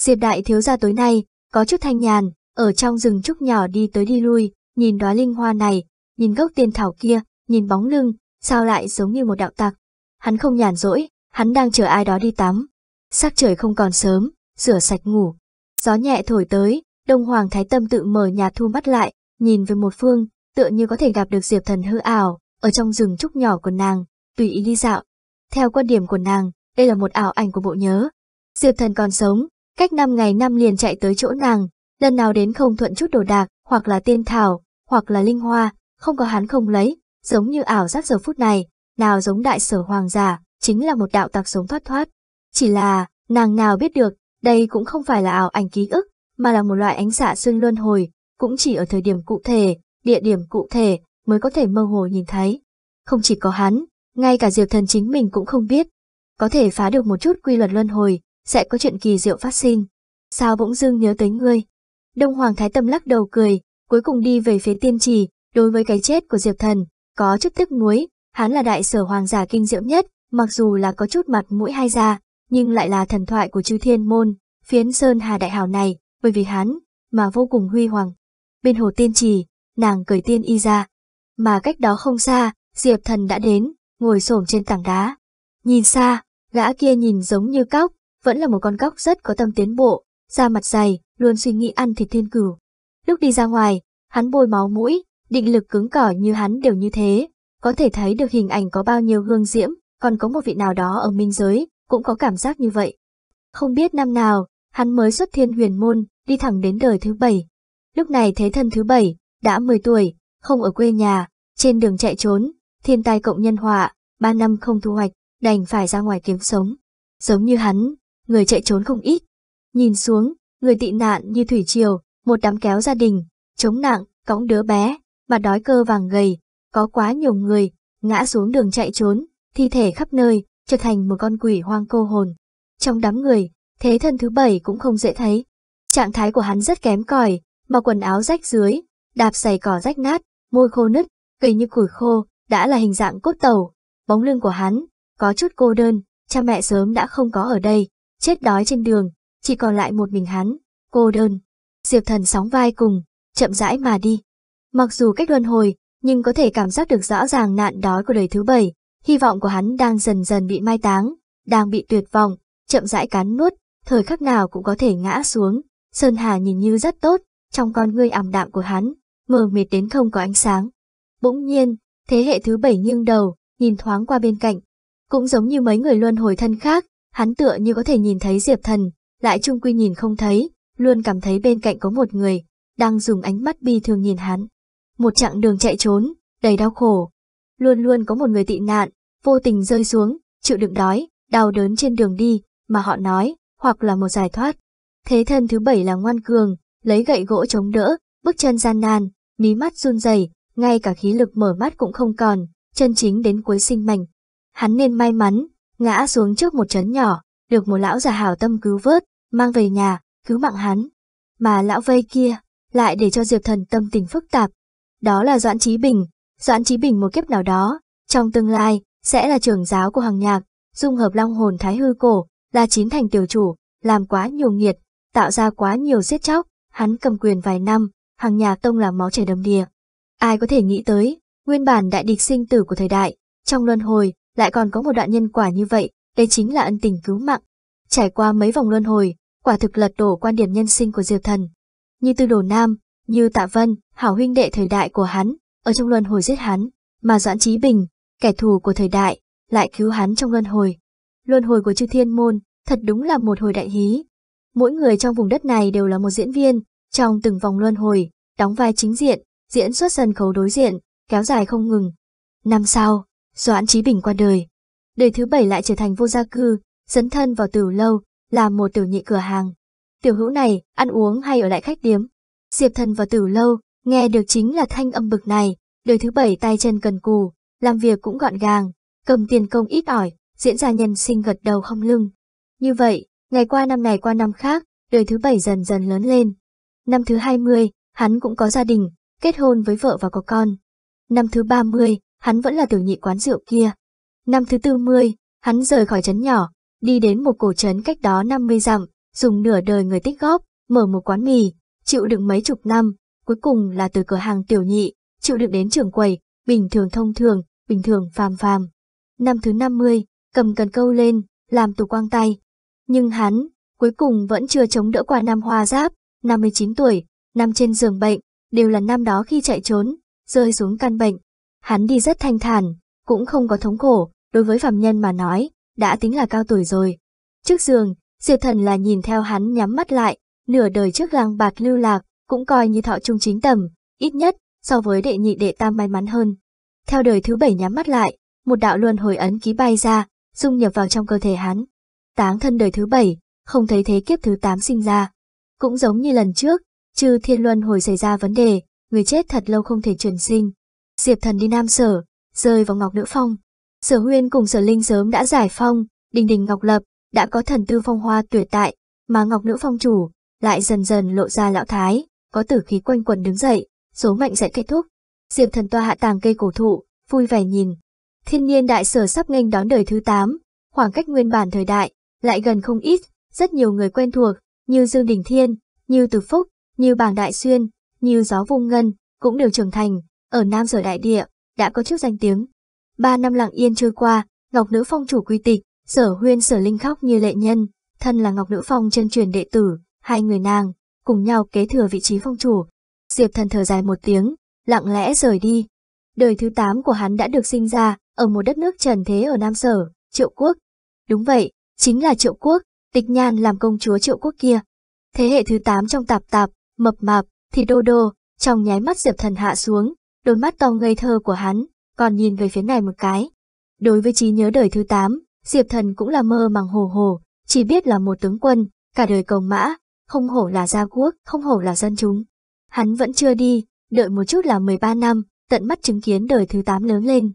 Diệp đại thiếu gia tối nay, có chút thanh nhàn, ở trong rừng trúc nhỏ đi tới đi lui, nhìn đóa linh hoa này, nhìn gốc tiền thảo kia, nhìn bóng lưng, sao lại giống như một đạo tặc. Hắn không nhàn rỗi, hắn đang chờ ai đó đi tắm. Sắc trời không còn sớm, rửa sạch ngủ. Gió nhẹ thổi tới, Đông Hoàng Thái Tâm tự mở nhà thu mắt lại, nhìn về một phương, tựa như có thể gặp được Diệp Thần hư ảo, ở trong rừng trúc nhỏ của nàng, tùy ý đi dạo. Theo quan điểm của nàng, đây là một ảo ảnh của bộ nhớ. Diệp Thần còn sống, Cách năm ngày năm liền chạy tới chỗ nàng, lần nào đến không thuận chút đồ đạc, hoặc là tiên thảo, hoặc là linh hoa, không có hắn không lấy, giống như ảo giác giờ phút này, nào giống đại sở hoàng giả, chính là một đạo tạc sống thoát thoát. Chỉ là, nàng nào biết được, đây cũng không phải là ảo ảnh ký ức, mà là một loại ánh xạ dạ xương luân hồi, cũng chỉ ở thời điểm cụ thể, địa điểm cụ thể, mới có thể mơ hồ nhìn thấy. Không chỉ có hắn, ngay cả diệp thần chính mình cũng không biết. Có thể phá được một chút quy luật luân hồi, sẽ có chuyện kỳ diệu phát sinh. Sao bỗng dưng nhớ tới ngươi? Đông Hoàng Thái Tâm lắc đầu cười, cuối cùng đi về phía tiên trì, đối với cái chết của Diệp Thần, có chút tức nuối, hắn là đại sở hoàng giả kinh diễm nhất, mặc dù là có chút mặt mũi hai da, nhưng lại là thần thoại của chư thiên môn, phiến sơn hà đại hào này, bởi vì hắn, mà vô cùng huy hoàng. Bên hồ tiên trì, nàng cười tiên y ra, mà cách đó không xa, Diệp Thần đã đến, ngồi xổm trên tảng đá. Nhìn xa, gã kia nhìn giống như cóc, vẫn là một con cóc rất có tâm tiến bộ, da mặt dày, luôn suy nghĩ ăn thịt thiên cửu. Lúc đi ra ngoài, hắn bôi máu mũi, định lực cứng cỏi như hắn đều như thế, có thể thấy được hình ảnh có bao nhiêu hương diễm, còn có một vị nào đó ở minh giới, cũng có cảm giác như vậy. Không biết năm nào, hắn mới xuất thiên huyền môn, đi thẳng đến đời thứ bảy. Lúc này thế thân thứ bảy, đã 10 tuổi, không ở quê nhà, trên đường chạy trốn, thiên tai cộng nhân họa, 3 năm không thu hoạch, đành phải ra ngoài kiếm sống. Giống như hắn, người chạy trốn không ít. Nhìn xuống, người tị nạn như thủy triều, một đám kéo gia đình, chống nặng, cõng đứa bé, mà đói cơ vàng gầy, có quá nhiều người, ngã xuống đường chạy trốn, thi thể khắp nơi, trở thành một con quỷ hoang cô hồn. Trong đám người, thế thân thứ bảy cũng không dễ thấy. Trạng thái của hắn rất kém cỏi, mặc quần áo rách dưới, đạp giày cỏ rách nát, môi khô nứt, cây như củi khô, đã là hình dạng cốt tàu. Bóng lưng của hắn, có chút cô đơn, cha mẹ sớm đã không có ở đây, chết đói trên đường, chỉ còn lại một mình hắn, cô đơn. Diệp thần sóng vai cùng, chậm rãi mà đi. Mặc dù cách luân hồi, nhưng có thể cảm giác được rõ ràng nạn đói của đời thứ bảy, hy vọng của hắn đang dần dần bị mai táng, đang bị tuyệt vọng, chậm rãi cắn nuốt, thời khắc nào cũng có thể ngã xuống. Sơn Hà nhìn như rất tốt, trong con ngươi ảm đạm của hắn, mờ mịt đến không có ánh sáng. Bỗng nhiên, thế hệ thứ bảy nghiêng đầu, nhìn thoáng qua bên cạnh. Cũng giống như mấy người luân hồi thân khác, Hắn tựa như có thể nhìn thấy Diệp Thần, lại trung quy nhìn không thấy, luôn cảm thấy bên cạnh có một người, đang dùng ánh mắt bi thương nhìn hắn. Một chặng đường chạy trốn, đầy đau khổ. Luôn luôn có một người tị nạn, vô tình rơi xuống, chịu đựng đói, đau đớn trên đường đi, mà họ nói, hoặc là một giải thoát. Thế thân thứ bảy là ngoan cường, lấy gậy gỗ chống đỡ, bước chân gian nan, mí mắt run rẩy, ngay cả khí lực mở mắt cũng không còn, chân chính đến cuối sinh mảnh. Hắn nên may mắn, ngã xuống trước một trấn nhỏ, được một lão già hảo tâm cứu vớt, mang về nhà, cứu mạng hắn. Mà lão vây kia, lại để cho Diệp Thần tâm tình phức tạp. Đó là Doãn Trí Bình, Doãn Trí Bình một kiếp nào đó, trong tương lai, sẽ là trưởng giáo của hàng nhạc, dung hợp long hồn thái hư cổ, là chín thành tiểu chủ, làm quá nhiều nghiệt, tạo ra quá nhiều giết chóc, hắn cầm quyền vài năm, hàng nhạc tông là máu chảy đầm đìa. Ai có thể nghĩ tới, nguyên bản đại địch sinh tử của thời đại, trong luân hồi, lại còn có một đoạn nhân quả như vậy, đây chính là ân tình cứu mạng. Trải qua mấy vòng luân hồi, quả thực lật đổ quan điểm nhân sinh của Diệp Thần. Như Tư Đồ Nam, như Tạ Vân, hảo huynh đệ thời đại của hắn, ở trong luân hồi giết hắn, mà Doãn Trí Bình, kẻ thù của thời đại, lại cứu hắn trong luân hồi. Luân hồi của chư thiên môn, thật đúng là một hồi đại hí. Mỗi người trong vùng đất này đều là một diễn viên, trong từng vòng luân hồi, đóng vai chính diện, diễn xuất sân khấu đối diện, kéo dài không ngừng. Năm sau, Doãn Chí Bình qua đời. Đời thứ bảy lại trở thành vô gia cư, dấn thân vào tử lâu, làm một tiểu nhị cửa hàng. Tiểu hữu này, ăn uống hay ở lại khách điếm. Diệp thần vào tử lâu, nghe được chính là thanh âm bực này, đời thứ bảy tay chân cần cù, làm việc cũng gọn gàng, cầm tiền công ít ỏi, diễn ra nhân sinh gật đầu không lưng. Như vậy, ngày qua năm này qua năm khác, đời thứ bảy dần dần lớn lên. Năm thứ 20, hắn cũng có gia đình, kết hôn với vợ và có con. Năm thứ 30, hắn vẫn là tiểu nhị quán rượu kia. Năm thứ tư mươi, hắn rời khỏi trấn nhỏ, đi đến một cổ trấn cách đó 50 dặm, dùng nửa đời người tích góp, mở một quán mì, chịu đựng mấy chục năm, cuối cùng là từ cửa hàng tiểu nhị, chịu đựng đến trưởng quầy, bình thường thông thường, bình thường phàm phàm. Năm thứ 50, cầm cần câu lên, làm tù quang tay. Nhưng hắn, cuối cùng vẫn chưa chống đỡ qua năm hoa giáp, 59 tuổi, nằm trên giường bệnh, đều là năm đó khi chạy trốn, rơi xuống căn bệnh, Hắn đi rất thanh thản, cũng không có thống khổ, đối với phàm nhân mà nói, đã tính là cao tuổi rồi. Trước giường, diệt thần là nhìn theo hắn nhắm mắt lại, nửa đời trước làng bạc lưu lạc, cũng coi như thọ trung chính tầm, ít nhất, so với đệ nhị đệ tam may mắn hơn. Theo đời thứ bảy nhắm mắt lại, một đạo luân hồi ấn ký bay ra, dung nhập vào trong cơ thể hắn. Táng thân đời thứ bảy, không thấy thế kiếp thứ tám sinh ra. Cũng giống như lần trước, trừ thiên luân hồi xảy ra vấn đề, người chết thật lâu không thể truyền sinh, Diệp Thần đi Nam Sở, rơi vào Ngọc Nữ Phong. Sở Huyên cùng Sở Linh sớm đã giải phong, đình đình Ngọc Lập, đã có thần tư phong hoa tuyệt tại, mà Ngọc Nữ Phong chủ, lại dần dần lộ ra lão thái, có tử khí quanh quần đứng dậy, số mệnh sẽ kết thúc. Diệp Thần toa hạ tàng cây cổ thụ, vui vẻ nhìn. Thiên nhiên đại sở sắp nghênh đón đời thứ 8, khoảng cách nguyên bản thời đại, lại gần không ít, rất nhiều người quen thuộc, như Dương Đình Thiên, như Từ Phúc, như Bàng Đại Xuyên, như Gió Vung Ngân, cũng đều trưởng thành, ở Nam Sở Đại Địa, đã có trước danh tiếng. Ba năm lặng yên trôi qua, Ngọc Nữ Phong chủ quy tịch, sở huyên sở linh khóc như lệ nhân, thân là Ngọc Nữ Phong chân truyền đệ tử, hai người nàng, cùng nhau kế thừa vị trí phong chủ. Diệp thần thở dài một tiếng, lặng lẽ rời đi. Đời thứ tám của hắn đã được sinh ra, ở một đất nước trần thế ở Nam Sở, Triệu Quốc. Đúng vậy, chính là Triệu Quốc, tịch nhan làm công chúa Triệu Quốc kia. Thế hệ thứ tám trong tạp tạp, mập mạp, thì đô đô, trong nháy mắt Diệp thần hạ xuống, Đôi mắt to ngây thơ của hắn, còn nhìn về phía này một cái. Đối với trí nhớ đời thứ tám, Diệp Thần cũng là mơ màng hồ hồ, chỉ biết là một tướng quân, cả đời cầu mã, không hổ là gia quốc, không hổ là dân chúng. Hắn vẫn chưa đi, đợi một chút là 13 năm, tận mắt chứng kiến đời thứ tám lớn lên.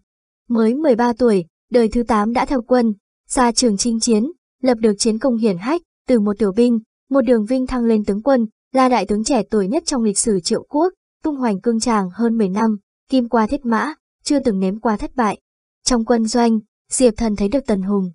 Mới 13 tuổi, đời thứ tám đã theo quân, ra trường chinh chiến, lập được chiến công hiển hách, từ một tiểu binh, một đường vinh thăng lên tướng quân, là đại tướng trẻ tuổi nhất trong lịch sử triệu quốc, tung hoành cương tràng hơn 10 năm, kim qua thiết mã, chưa từng nếm qua thất bại. Trong quân doanh, Diệp Thần thấy được Tần Hùng.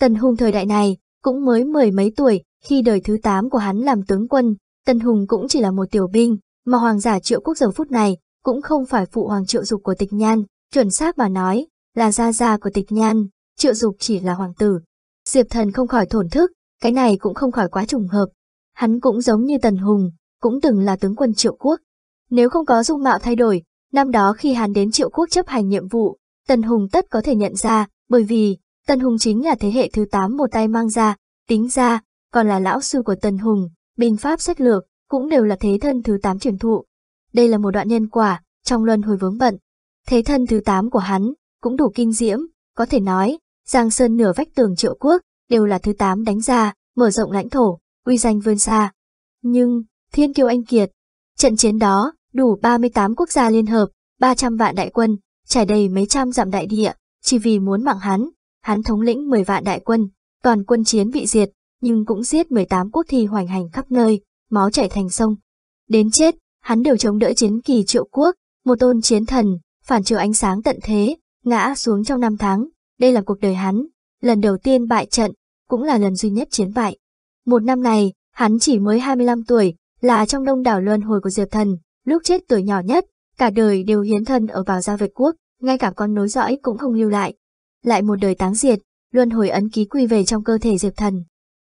Tần Hùng thời đại này, cũng mới mười mấy tuổi, khi đời thứ 8 của hắn làm tướng quân, Tần Hùng cũng chỉ là một tiểu binh, mà hoàng giả triệu quốc giờ phút này, cũng không phải phụ hoàng triệu dục của tịch nhan, chuẩn xác mà nói, là gia gia của tịch nhan, triệu dục chỉ là hoàng tử. Diệp Thần không khỏi thổn thức, cái này cũng không khỏi quá trùng hợp. Hắn cũng giống như Tần Hùng, cũng từng là tướng quân triệu quốc, nếu không có dung mạo thay đổi, năm đó khi hắn đến triệu quốc chấp hành nhiệm vụ, Tần Hùng tất có thể nhận ra, bởi vì Tần Hùng chính là thế hệ thứ 8 một tay mang ra, tính ra, còn là lão sư của Tần Hùng, binh pháp sách lược, cũng đều là thế thân thứ 8 truyền thụ. Đây là một đoạn nhân quả, trong luân hồi vướng bận. Thế thân thứ 8 của hắn, cũng đủ kinh diễm, có thể nói, Giang Sơn nửa vách tường triệu quốc, đều là thứ 8 đánh ra, mở rộng lãnh thổ, uy danh vươn xa. Nhưng, thiên kiêu anh kiệt, trận chiến đó, đủ 38 quốc gia liên hợp, 300 vạn đại quân, trải đầy mấy trăm dặm đại địa, chỉ vì muốn mạng hắn, hắn thống lĩnh 10 vạn đại quân, toàn quân chiến bị diệt, nhưng cũng giết 18 quốc thi hoành hành khắp nơi, máu chảy thành sông. Đến chết, hắn đều chống đỡ chiến kỳ triệu quốc, một tôn chiến thần, phản chiếu ánh sáng tận thế, ngã xuống trong năm tháng, đây là cuộc đời hắn, lần đầu tiên bại trận, cũng là lần duy nhất chiến bại. Một năm này, hắn chỉ mới 25 tuổi, là trong đông đảo luân hồi của Diệp Thần, lúc chết tuổi nhỏ nhất, cả đời đều hiến thân ở vào gia Việt quốc, ngay cả con nối dõi cũng không lưu lại. Lại một đời táng diệt, luân hồi ấn ký quy về trong cơ thể Diệp Thần.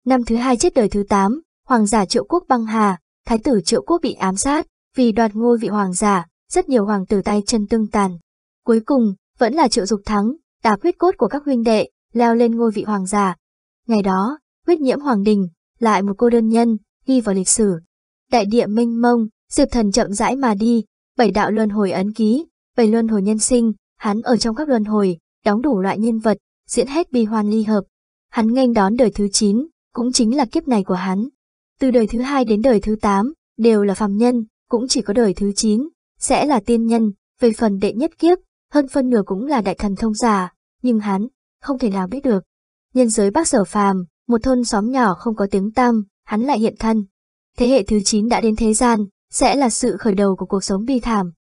Năm thứ hai chết đời thứ tám, hoàng giả triệu quốc băng hà, thái tử triệu quốc bị ám sát, vì đoạt ngôi vị hoàng giả, rất nhiều hoàng tử tay chân tương tàn. Cuối cùng, vẫn là triệu dục thắng, đạp huyết cốt của các huynh đệ, leo lên ngôi vị hoàng giả. Ngày đó, huyết nhiễm hoàng đình, lại một cô đơn nhân, ghi vào lịch sử. Đại địa mênh mông, Diệp thần chậm rãi mà đi, bảy đạo luân hồi ấn ký, bảy luân hồi nhân sinh, hắn ở trong các luân hồi, đóng đủ loại nhân vật, diễn hết bi hoan ly hợp. Hắn nghênh đón đời thứ 9, cũng chính là kiếp này của hắn. Từ đời thứ 2 đến đời thứ 8, đều là phàm nhân, cũng chỉ có đời thứ 9, sẽ là tiên nhân, về phần đệ nhất kiếp, hơn phân nửa cũng là đại thần thông giả, nhưng hắn, không thể nào biết được. Nhân giới bác sở phàm, một thôn xóm nhỏ không có tiếng tăm, hắn lại hiện thân. Thế hệ thứ 9 đã đến thế gian, sẽ là sự khởi đầu của cuộc sống bi thảm.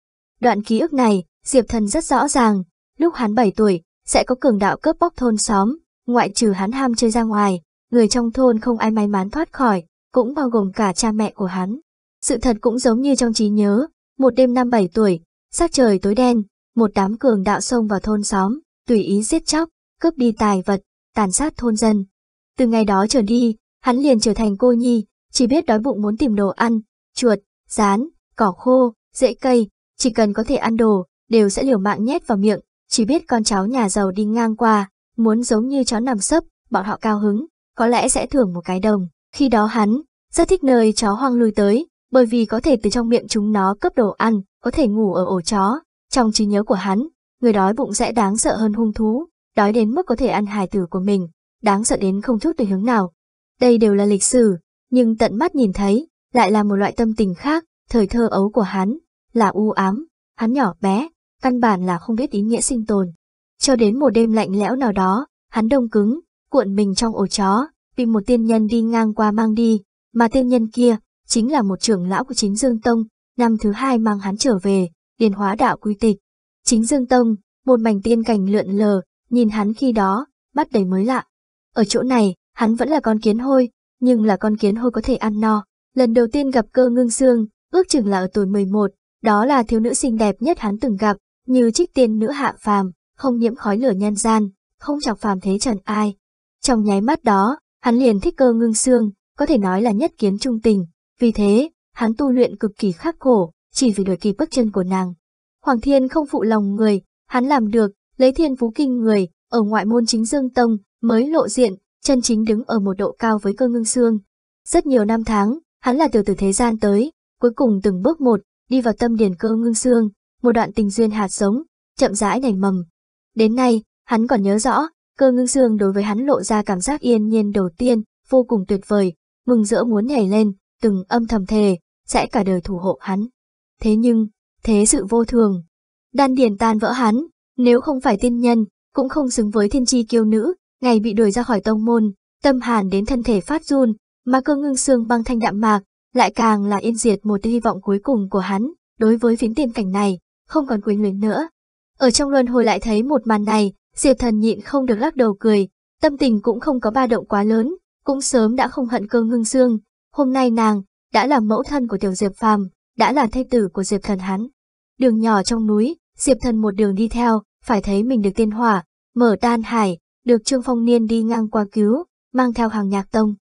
Đoạn ký ức này, Diệp Thần rất rõ ràng, lúc hắn 7 tuổi, sẽ có cường đạo cướp bóc thôn xóm, ngoại trừ hắn ham chơi ra ngoài, người trong thôn không ai may mắn thoát khỏi, cũng bao gồm cả cha mẹ của hắn. Sự thật cũng giống như trong trí nhớ, một đêm năm 7 tuổi, sắc trời tối đen, một đám cường đạo xông vào thôn xóm, tùy ý giết chóc, cướp đi tài vật, tàn sát thôn dân. Từ ngày đó trở đi, hắn liền trở thành cô nhi, chỉ biết đói bụng muốn tìm đồ ăn, chuột, rán, cỏ khô, rễ cây, chỉ cần có thể ăn đồ, đều sẽ liều mạng nhét vào miệng, chỉ biết con cháu nhà giàu đi ngang qua, muốn giống như chó nằm sấp, bọn họ cao hứng, có lẽ sẽ thưởng một cái đồng. Khi đó hắn, rất thích nơi chó hoang lui tới, bởi vì có thể từ trong miệng chúng nó cướp đồ ăn, có thể ngủ ở ổ chó. Trong trí nhớ của hắn, người đói bụng sẽ đáng sợ hơn hung thú, đói đến mức có thể ăn hài tử của mình, đáng sợ đến không chút để hướng nào. Đây đều là lịch sử, nhưng tận mắt nhìn thấy, lại là một loại tâm tình khác, thời thơ ấu của hắn, là u ám, hắn nhỏ bé, căn bản là không biết ý nghĩa sinh tồn. Cho đến một đêm lạnh lẽo nào đó, hắn đông cứng, cuộn mình trong ổ chó, bị một tiên nhân đi ngang qua mang đi, mà tiên nhân kia, chính là một trưởng lão của chính Dương Tông, năm thứ hai mang hắn trở về, điền hóa đạo quy tịch. Chính Dương Tông, một mảnh tiên cảnh lượn lờ, nhìn hắn khi đó, bắt đầy mới lạ. Ở chỗ này, hắn vẫn là con kiến hôi, nhưng là con kiến hôi có thể ăn no. Lần đầu tiên gặp cơ ngưng xương, ước chừng là ở tuổi 11, đó là thiếu nữ xinh đẹp nhất hắn từng gặp, như trích tiên nữ hạ phàm, không nhiễm khói lửa nhân gian, không chọc phàm thế trần ai. Trong nháy mắt đó, hắn liền thích cơ ngưng xương, có thể nói là nhất kiến trung tình, vì thế, hắn tu luyện cực kỳ khắc khổ, chỉ vì đuổi kịp bước chân của nàng. Hoàng Thiên không phụ lòng người, hắn làm được, lấy thiên phú kinh người, ở ngoại môn chính Dương Tông, mới lộ diện, chân chính đứng ở một độ cao với cơ ngưng xương. Rất nhiều năm tháng, Hắn là tiểu tử thế gian tới, cuối cùng từng bước một, đi vào tâm điển cơ ngưng xương, một đoạn tình duyên hạt giống, chậm rãi nảy mầm. Đến nay, hắn còn nhớ rõ, cơ ngưng xương đối với hắn lộ ra cảm giác yên nhiên đầu tiên, vô cùng tuyệt vời, mừng rỡ muốn nhảy lên, từng âm thầm thề, sẽ cả đời thủ hộ hắn. Thế nhưng, thế sự vô thường. Đan điền tan vỡ hắn, nếu không phải tiên nhân, cũng không xứng với thiên tri kiêu nữ, ngày bị đuổi ra khỏi tông môn, tâm hàn đến thân thể phát run, mà cơ ngưng xương băng thanh đạm mạc, lại càng là yên diệt một hy vọng cuối cùng của hắn, đối với phiến tiền cảnh này, không còn quyến luyến nữa. Ở trong luân hồi lại thấy một màn này, Diệp Thần nhịn không được lắc đầu cười, tâm tình cũng không có ba động quá lớn, cũng sớm đã không hận cơ ngưng xương, hôm nay nàng đã là mẫu thân của tiểu Diệp Phàm, đã là thê tử của Diệp Thần hắn. Đường nhỏ trong núi, Diệp Thần một đường đi theo, phải thấy mình được tiên hỏa, mở đan hải, được Trương Phong Niên đi ngang qua cứu, mang theo hàng nhạc tông,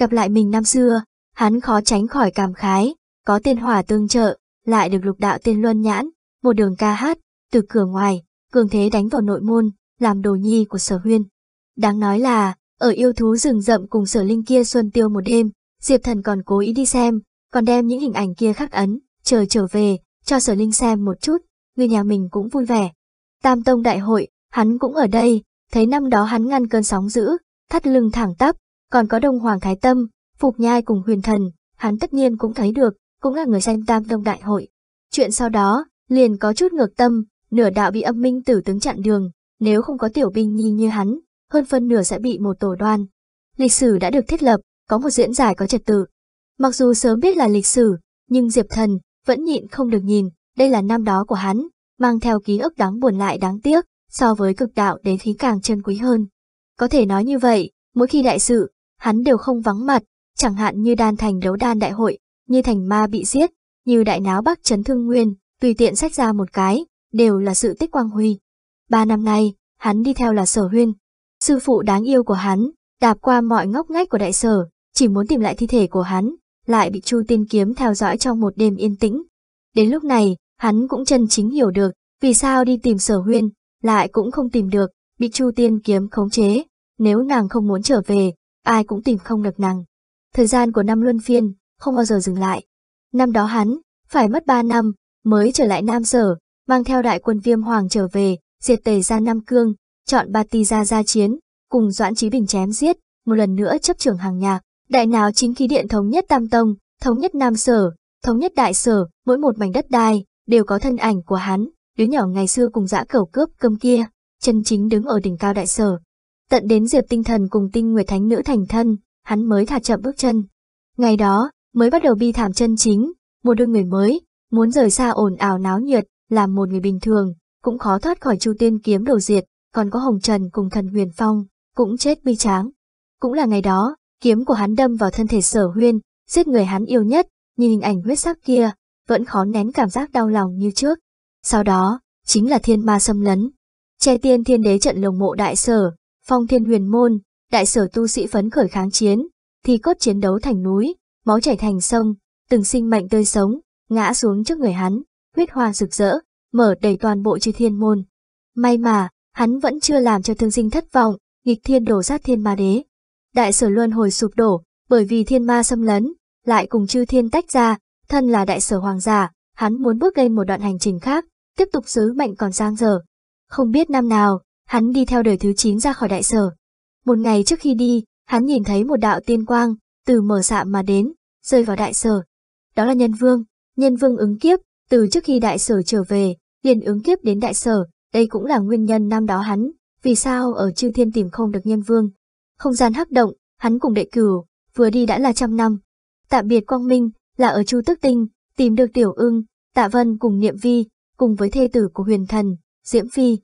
gặp lại mình năm xưa, hắn khó tránh khỏi cảm khái, có tiên hỏa tương trợ, lại được lục đạo tiên luân nhãn, một đường ca hát, từ cửa ngoài, cường thế đánh vào nội môn, làm đồ nhi của sở huyên. Đáng nói là, ở yêu thú rừng rậm cùng sở linh kia xuân tiêu một đêm, Diệp Thần còn cố ý đi xem, còn đem những hình ảnh kia khắc ấn, chờ trở về, cho sở linh xem một chút, người nhà mình cũng vui vẻ. Tam Tông Đại hội, hắn cũng ở đây, thấy năm đó hắn ngăn cơn sóng dữ, thắt lưng thẳng tắp, còn có Đông Hoàng Thái Tâm, Phục Nhai cùng huyền thần, hắn tất nhiên cũng thấy được, cũng là người danh tam đông đại hội. Chuyện sau đó, liền có chút ngược tâm, nửa đạo bị âm minh tử tướng chặn đường, nếu không có tiểu binh nhi như hắn, hơn phân nửa sẽ bị một tổ đoan. Lịch sử đã được thiết lập, có một diễn giải có trật tự. Mặc dù sớm biết là lịch sử, nhưng Diệp Thần vẫn nhịn không được nhìn, đây là năm đó của hắn, mang theo ký ức đáng buồn lại đáng tiếc, so với cực đạo đến khí càng chân quý hơn. Có thể nói như vậy, mỗi khi đại sự, hắn đều không vắng mặt, chẳng hạn như đan thành đấu đan đại hội, như thành ma bị giết, như đại náo bắc chấn thương nguyên, tùy tiện sách ra một cái, đều là sự tích quang huy. Ba năm nay, hắn đi theo là sở huyên. Sư phụ đáng yêu của hắn, đạp qua mọi ngóc ngách của đại sở, chỉ muốn tìm lại thi thể của hắn, lại bị Chu Tiên Kiếm theo dõi trong một đêm yên tĩnh. Đến lúc này, hắn cũng chân chính hiểu được, vì sao đi tìm sở huyên, lại cũng không tìm được, bị Chu Tiên Kiếm khống chế. Nếu nàng không muốn trở về, ai cũng tìm không được nàng. Thời gian của năm luân phiên, không bao giờ dừng lại. Năm đó hắn, phải mất 3 năm, mới trở lại Nam Sở, mang theo đại quân viêm hoàng trở về, diệt tề ra Nam Cương, chọn ba ti ra ra chiến, cùng Doãn Chí Bình chém giết, một lần nữa chấp trưởng hàng nhạc. Đại nào chính khí điện thống nhất Tam Tông, thống nhất Nam Sở, thống nhất Đại Sở, mỗi một mảnh đất đai, đều có thân ảnh của hắn, đứa nhỏ ngày xưa cùng dã cẩu cướp cơm kia, chân chính đứng ở đỉnh cao Đại Sở, Tận đến Diệp Tinh Thần cùng Tinh Nguyệt Thánh Nữ thành thân, hắn mới thả chậm bước chân. Ngày đó, mới bắt đầu bi thảm chân chính, một đôi người mới, muốn rời xa ồn ào náo nhiệt, làm một người bình thường, cũng khó thoát khỏi Chu Tiên kiếm đầu diệt, còn có Hồng Trần cùng thần Huyền Phong, cũng chết bi tráng. Cũng là ngày đó, kiếm của hắn đâm vào thân thể sở huyên, giết người hắn yêu nhất, nhìn hình ảnh huyết sắc kia, vẫn khó nén cảm giác đau lòng như trước. Sau đó, chính là thiên ma xâm lấn. Che tiên thiên đế trận lồng mộ đại sở, Phong thiên huyền môn, đại sở tu sĩ phấn khởi kháng chiến, thì cốt chiến đấu thành núi, máu chảy thành sông, từng sinh mệnh tươi sống, ngã xuống trước người hắn, huyết hoa rực rỡ, mở đầy toàn bộ chư thiên môn. May mà, hắn vẫn chưa làm cho thương sinh thất vọng, nghịch thiên đổ sát thiên ma đế. Đại sở luân hồi sụp đổ, bởi vì thiên ma xâm lấn, lại cùng chư thiên tách ra, thân là đại sở hoàng giả, hắn muốn bước lên một đoạn hành trình khác, tiếp tục sứ mệnh còn giang dở, Không biết năm nào, hắn đi theo đời thứ 9 ra khỏi đại sở. Một ngày trước khi đi, hắn nhìn thấy một đạo tiên quang, từ mở xạ mà đến, rơi vào đại sở. Đó là nhân vương, nhân vương ứng kiếp, từ trước khi đại sở trở về, liền ứng kiếp đến đại sở, đây cũng là nguyên nhân năm đó hắn, vì sao ở chư thiên tìm không được nhân vương. Không gian hắc động, hắn cùng đệ cửu, vừa đi đã là trăm năm. Tạm biệt quang minh, là ở chu tức tinh, tìm được tiểu ưng, tạ vân cùng niệm vi, cùng với thê tử của huyền thần, diễm phi,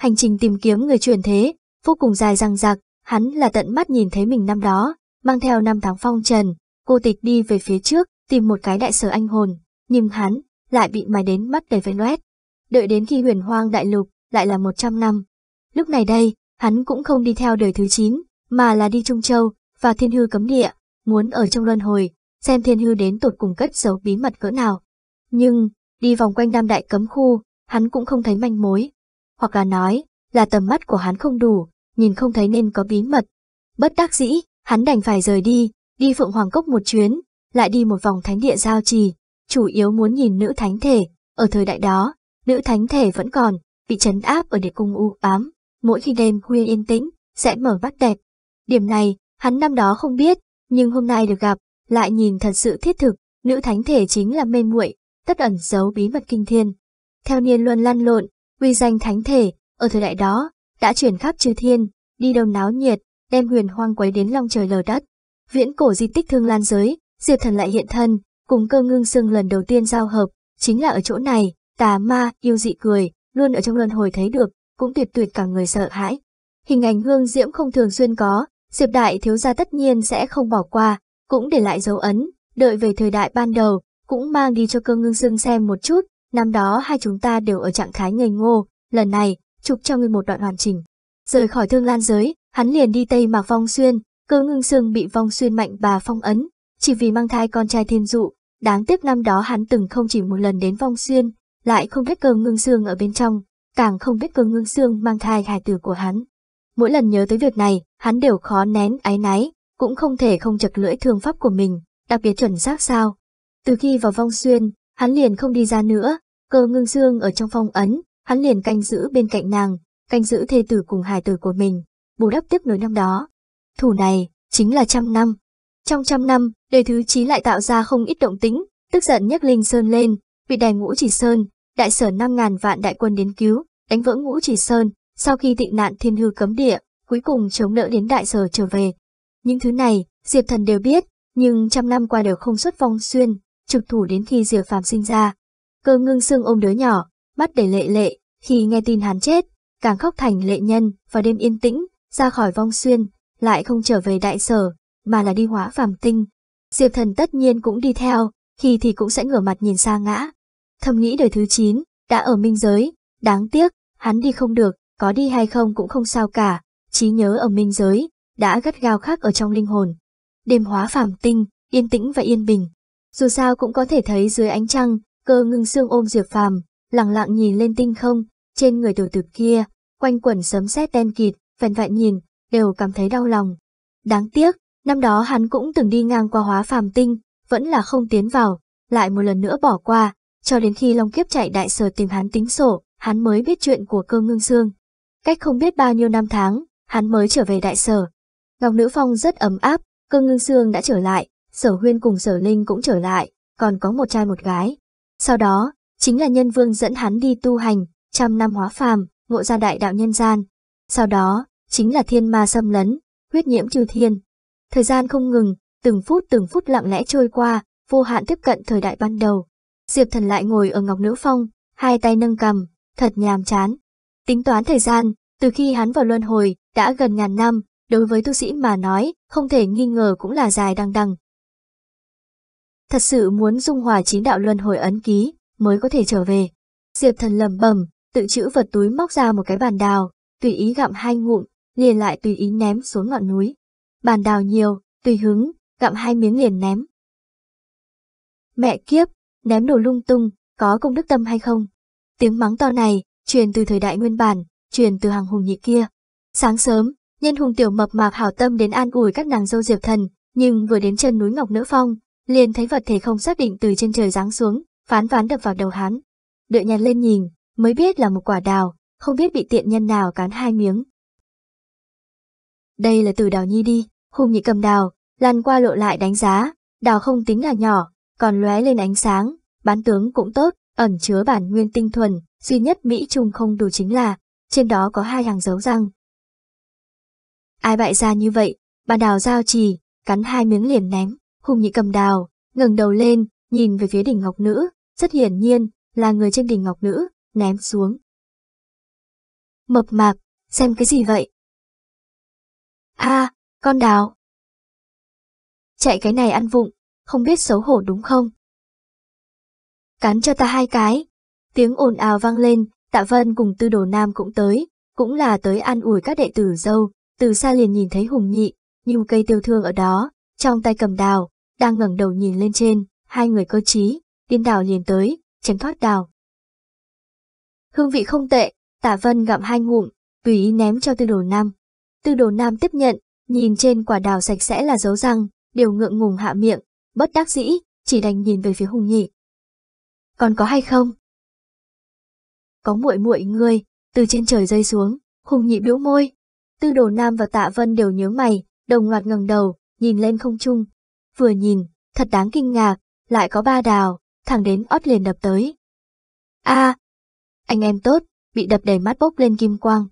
Hành trình tìm kiếm người chuyển thế, vô cùng dài răng rạc, hắn là tận mắt nhìn thấy mình năm đó, mang theo năm tháng phong trần, cô tịch đi về phía trước, tìm một cái đại sở anh hồn, nhưng hắn lại bị mài đến mắt đầy vết loét. Đợi đến khi huyền hoang đại lục, lại là 100 năm. Lúc này đây, hắn cũng không đi theo đời thứ 9, mà là đi Trung Châu và Thiên Hư cấm địa, muốn ở trong luân hồi, xem Thiên Hư đến tột cùng cất giấu bí mật cỡ nào. Nhưng, đi vòng quanh Nam Đại cấm khu, hắn cũng không thấy manh mối, hoặc là nói là tầm mắt của hắn không đủ, nhìn không thấy nên có bí mật. Bất đắc dĩ, hắn đành phải rời đi, đi Phượng Hoàng Cốc một chuyến, lại đi một vòng thánh địa giao trì, chủ yếu muốn nhìn nữ thánh thể. Ở thời đại đó, nữ thánh thể vẫn còn, bị chấn áp ở địa cung u ám, mỗi khi đêm khuya yên tĩnh, sẽ mở mắt đẹp. Điểm này, hắn năm đó không biết, nhưng hôm nay được gặp, lại nhìn thật sự thiết thực, nữ thánh thể chính là mê muội, tất ẩn giấu bí mật kinh thiên. Theo niên luân lăn lộn, uy danh thánh thể, ở thời đại đó, đã chuyển khắp chư thiên, đi đâu náo nhiệt, đem huyền hoang quấy đến lòng trời lở đất. Viễn cổ di tích thương lan giới, Diệp Thần lại hiện thân, cùng cơ ngưng xương lần đầu tiên giao hợp, chính là ở chỗ này, tà ma, yêu dị cười, luôn ở trong luân hồi thấy được, cũng tuyệt tuyệt cả người sợ hãi. Hình ảnh hương diễm không thường xuyên có, Diệp Đại thiếu gia tất nhiên sẽ không bỏ qua, cũng để lại dấu ấn, đợi về thời đại ban đầu, cũng mang đi cho cơ ngưng xương xem một chút, Năm đó hai chúng ta đều ở trạng thái ngây ngô, lần này, chụp cho ngươi một đoạn hoàn chỉnh. Rời khỏi thương lan giới, hắn liền đi Tây Mạc Vong Xuyên, cơ ngưng xương bị Vong Xuyên mạnh bà phong ấn, chỉ vì mang thai con trai thiên dụ. Đáng tiếc năm đó hắn từng không chỉ một lần đến Vong Xuyên, lại không biết cơ ngưng xương ở bên trong, càng không biết cơ ngưng xương mang thai hài tử của hắn. Mỗi lần nhớ tới việc này, hắn đều khó nén ái náy, cũng không thể không chật lưỡi thương pháp của mình, đặc biệt chuẩn xác sao. Từ khi vào Vong Xuyên, hắn liền không đi ra nữa, cơ ngưng xương ở trong phong ấn, hắn liền canh giữ bên cạnh nàng, canh giữ thê tử cùng hài tử của mình, bù đắp tiếp nối năm đó. Thủ này, chính là trăm năm. Trong trăm năm, đời thứ chí lại tạo ra không ít động tĩnh tức giận nhấc Linh Sơn lên, vị đài ngũ chỉ Sơn, đại sở năm ngàn vạn đại quân đến cứu, đánh vỡ ngũ chỉ Sơn, sau khi tị nạn thiên hư cấm địa, cuối cùng chống đỡ đến đại sở trở về. Những thứ này, Diệp Thần đều biết, nhưng trăm năm qua đều không xuất vong xuyên, trực thủ đến khi Diệp Phàm sinh ra. Cơ ngưng xương ôm đứa nhỏ, mắt để lệ lệ, khi nghe tin hắn chết, càng khóc thành lệ nhân, vào đêm yên tĩnh, ra khỏi vong xuyên, lại không trở về đại sở, mà là đi hóa phàm tinh. Diệp thần tất nhiên cũng đi theo, khi thì cũng sẽ ngửa mặt nhìn xa ngã. Thầm nghĩ đời thứ 9, đã ở minh giới, đáng tiếc, hắn đi không được, có đi hay không cũng không sao cả, trí nhớ ở minh giới, đã gắt gao khác ở trong linh hồn. Đêm hóa phàm tinh, yên tĩnh và yên bình, dù sao cũng có thể thấy dưới ánh trăng, cơ ngưng xương ôm Diệp Phàm, lặng lặng nhìn lên tinh không, trên người tiểu tử kia, quanh quẩn sấm sét đen kịt, vẹn vẹn nhìn, đều cảm thấy đau lòng. Đáng tiếc, năm đó hắn cũng từng đi ngang qua hóa phàm tinh, vẫn là không tiến vào, lại một lần nữa bỏ qua, cho đến khi Long Kiếp chạy đại sở tìm hắn tính sổ, hắn mới biết chuyện của cơ ngưng xương. Cách không biết bao nhiêu năm tháng, hắn mới trở về đại sở. Ngọc Nữ Phong rất ấm áp, cơ ngưng xương đã trở lại, sở huyên cùng sở linh cũng trở lại, còn có một trai một gái. Sau đó, chính là nhân vương dẫn hắn đi tu hành, trăm năm hóa phàm, ngộ ra đại đạo nhân gian. Sau đó, chính là thiên ma xâm lấn, huyết nhiễm trừ thiên. Thời gian không ngừng, từng phút từng phút lặng lẽ trôi qua, vô hạn tiếp cận thời đại ban đầu. Diệp thần lại ngồi ở ngọc nữ phong, hai tay nâng cầm, thật nhàm chán. Tính toán thời gian, từ khi hắn vào luân hồi, đã gần ngàn năm, đối với tu sĩ mà nói, không thể nghi ngờ cũng là dài đằng đằng, thật sự muốn dung hòa chín đạo luân hồi ấn ký, mới có thể trở về. Diệp thần lẩm bẩm tự chữ vật túi móc ra một cái bàn đào, tùy ý gặm hai ngụm, liền lại tùy ý ném xuống ngọn núi. Bàn đào nhiều, tùy hứng, gặm hai miếng liền ném. Mẹ kiếp, ném đồ lung tung, có công đức tâm hay không? Tiếng mắng to này, truyền từ thời đại nguyên bản, truyền từ hàng hùng nhị kia. Sáng sớm, nhân hùng tiểu mập mạp hảo tâm đến an ủi các nàng dâu diệp thần, nhưng vừa đến chân núi Ngọc Nữ Phong, liền thấy vật thể không xác định từ trên trời giáng xuống, phán phán đập vào đầu hắn. Đợi nhặt lên nhìn, mới biết là một quả đào, không biết bị tiện nhân nào cán hai miếng. Đây là từ đào nhi đi, hùng nhị cầm đào, lăn qua lộ lại đánh giá, đào không tính là nhỏ, còn lóe lên ánh sáng, bán tướng cũng tốt, ẩn chứa bản nguyên tinh thuần, duy nhất Mỹ Trung không đủ chính là, trên đó có hai hàng dấu răng. Ai bại ra như vậy, bà đào giao trì, cắn hai miếng liền ném, Khung nhị cầm đào, ngẩng đầu lên, nhìn về phía đỉnh ngọc nữ, rất hiển nhiên là người trên đỉnh ngọc nữ, ném xuống. Mập mạp, xem cái gì vậy? a con đào. Chạy cái này ăn vụng, không biết xấu hổ đúng không? Cắn cho ta hai cái. Tiếng ồn ào vang lên, tạ vân cùng tư đồ nam cũng tới, cũng là tới an ủi các đệ tử dâu, từ xa liền nhìn thấy hùng nhị, như cây tiêu thương ở đó, trong tay cầm đào, đang ngẩng đầu nhìn lên trên, hai người cơ trí, điên đào liền tới, chém thoát đào. Hương vị không tệ, tả vân gặm hai ngụm, tùy ý ném cho tư đồ nam. Tư đồ nam tiếp nhận, nhìn trên quả đào sạch sẽ là dấu răng, đều ngượng ngùng hạ miệng, bất đắc dĩ, chỉ đành nhìn về phía hùng nhị. Còn có hay không? Có muội muội ngươi, từ trên trời rơi xuống, hùng nhị bĩu môi. Tư đồ nam và tạ vân đều nhớ mày, đồng loạt ngẩng đầu, nhìn lên không trung, vừa nhìn, thật đáng kinh ngạc, lại có ba đào, thẳng đến ót liền đập tới. a anh em tốt, bị đập đầy mắt bốc lên kim quang.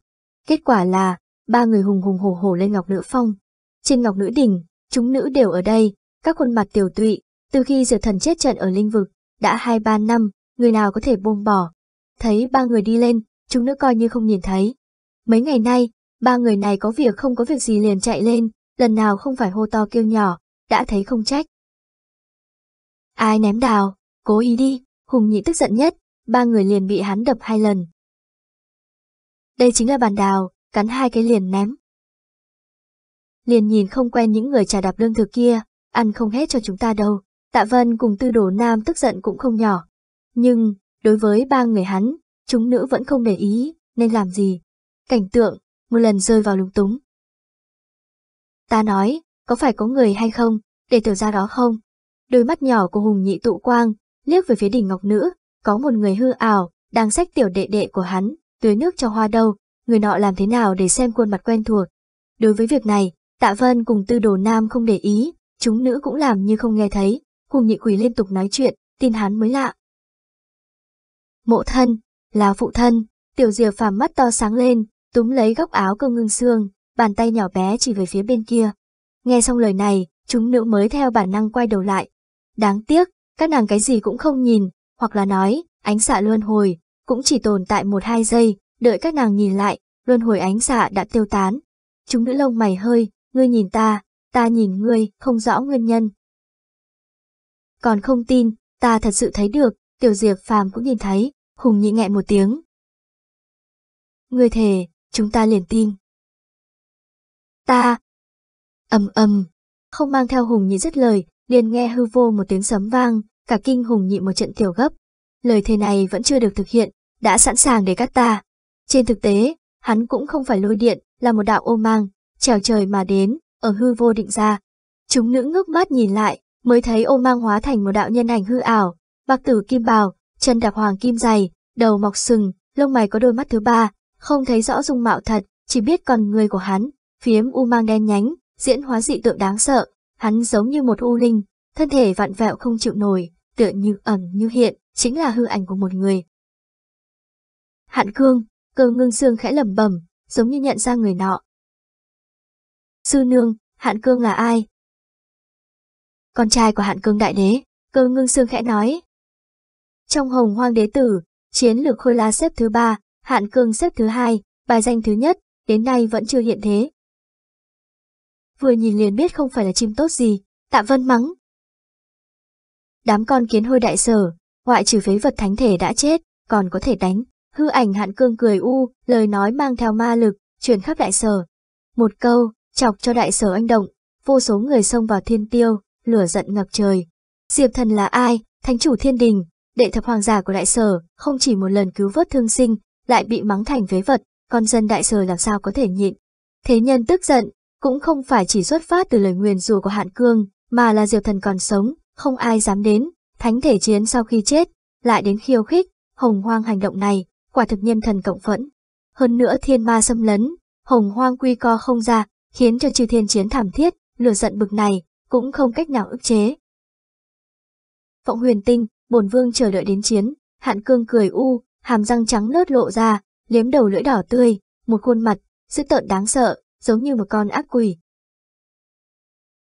Kết quả là, ba người hùng hùng hổ hổ lên ngọc nữ phong. Trên ngọc nữ đỉnh, chúng nữ đều ở đây, các khuôn mặt tiểu tụy, từ khi diệt thần chết trận ở linh vực, đã hai ba năm, người nào có thể buông bỏ. Thấy ba người đi lên, chúng nữ coi như không nhìn thấy. Mấy ngày nay, ba người này có việc không có việc gì liền chạy lên, lần nào không phải hô to kêu nhỏ, đã thấy không trách. Ai ném đào, cố ý đi, Hùng Nhị tức giận nhất, ba người liền bị hắn đập hai lần. Đây chính là bàn đào, cắn hai cái liền ném. Liền nhìn không quen những người trà đạp lương thực kia, ăn không hết cho chúng ta đâu. Tạ Vân cùng tư đồ nam tức giận cũng không nhỏ. Nhưng, đối với ba người hắn, chúng nữ vẫn không để ý, nên làm gì. Cảnh tượng, một lần rơi vào lúng túng. Ta nói, có phải có người hay không, để tiểu ra đó không? Đôi mắt nhỏ của Hùng nhị tụ quang, liếc về phía đỉnh ngọc nữ, có một người hư ảo, đang xách tiểu đệ đệ của hắn, tưới nước cho hoa đâu, người nọ làm thế nào để xem khuôn mặt quen thuộc. Đối với việc này, tạ vân cùng tư đồ nam không để ý, chúng nữ cũng làm như không nghe thấy, Hùng nhị quỷ liên tục nói chuyện, tin hắn mới lạ. Mộ thân, là phụ thân, tiểu diệp phàm mắt to sáng lên, túm lấy góc áo cơ ngưng xương, bàn tay nhỏ bé chỉ về phía bên kia. Nghe xong lời này, chúng nữ mới theo bản năng quay đầu lại. Đáng tiếc, các nàng cái gì cũng không nhìn, hoặc là nói, ánh xạ luân hồi, cũng chỉ tồn tại một hai giây, đợi các nàng nhìn lại, luân hồi ánh xạ đã tiêu tán. Chúng nữ lông mày hơi, ngươi nhìn ta, ta nhìn ngươi, không rõ nguyên nhân. Còn không tin, ta thật sự thấy được, tiểu diệp phàm cũng nhìn thấy, hùng nhị nghẹ một tiếng. Ngươi thề, chúng ta liền tin. Ta, Âm âm, không mang theo Hùng Nhị dứt lời, liền nghe hư vô một tiếng sấm vang, cả kinh Hùng Nhị một trận tiểu gấp. Lời thề này vẫn chưa được thực hiện, đã sẵn sàng để cắt ta. Trên thực tế, hắn cũng không phải lôi điện, là một đạo ô mang, trèo trời mà đến, ở hư vô định ra. Chúng nữ ngước mắt nhìn lại, mới thấy ô mang hóa thành một đạo nhân ảnh hư ảo, bạc tử kim bào, chân đạp hoàng kim dày, đầu mọc sừng, lông mày có đôi mắt thứ ba, không thấy rõ dung mạo thật, chỉ biết còn người của hắn, phiếm u mang đen nhánh, diễn hóa dị tượng đáng sợ, hắn giống như một u linh, thân thể vặn vẹo không chịu nổi, tựa như ẩn như hiện, chính là hư ảnh của một người. Hạn cương, cơ ngưng xương khẽ lẩm bẩm, giống như nhận ra người nọ. Sư nương, hạn cương là ai? Con trai của hạn cương đại đế, cơ ngưng xương khẽ nói. Trong hồng hoang đế tử, chiến lược khôi la xếp thứ ba, hạn cương xếp thứ hai, bài danh thứ nhất, đến nay vẫn chưa hiện thế vừa nhìn liền biết không phải là chim tốt gì, tạ vân mắng. Đám con kiến hôi đại sở, ngoại trừ phế vật thánh thể đã chết, còn có thể đánh, hư ảnh hạn cương cười u, lời nói mang theo ma lực, truyền khắp đại sở. Một câu, chọc cho đại sở anh động, vô số người xông vào thiên tiêu, lửa giận ngập trời. Diệp thần là ai, thánh chủ thiên đình, đệ thập hoàng giả của đại sở, không chỉ một lần cứu vớt thương sinh, lại bị mắng thành phế vật, con dân đại sở làm sao có thể nhịn. Thế nhân tức giận, cũng không phải chỉ xuất phát từ lời nguyền rủa của Hạn Cương, mà là Diệp Thần còn sống, không ai dám đến, thánh thể chiến sau khi chết, lại đến khiêu khích, hồng hoang hành động này, quả thực nhân thần cộng phẫn. Hơn nữa thiên ma xâm lấn, hồng hoang quy co không ra, khiến cho chư thiên chiến thảm thiết, lửa giận bực này, cũng không cách nào ức chế. Phộng huyền tinh, bổn vương chờ đợi đến chiến, hạn cương cười u, hàm răng trắng nớt lộ ra, liếm đầu lưỡi đỏ tươi, một khuôn mặt, dữ tợn đáng sợ, giống như một con ác quỷ.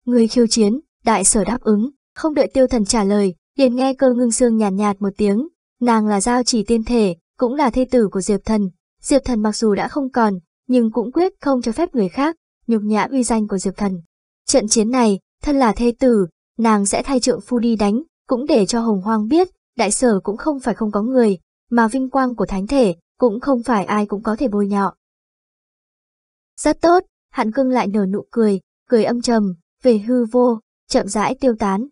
Người khiêu chiến, đại sở đáp ứng, không đợi tiêu thần trả lời, liền nghe cơ ngưng xương nhàn nhạt, nhạt một tiếng, nàng là giao chỉ tiên thể, cũng là thê tử của Diệp thần. Diệp thần mặc dù đã không còn, nhưng cũng quyết không cho phép người khác, nhục nhã uy danh của Diệp thần. Trận chiến này, thân là thê tử, nàng sẽ thay trượng phu đi đánh, cũng để cho hồng hoang biết, đại sở cũng không phải không có người, mà vinh quang của thánh thể, cũng không phải ai cũng có thể bôi nhọ. Rất tốt, hạn cưng lại nở nụ cười, cười âm trầm, về hư vô, chậm rãi tiêu tán.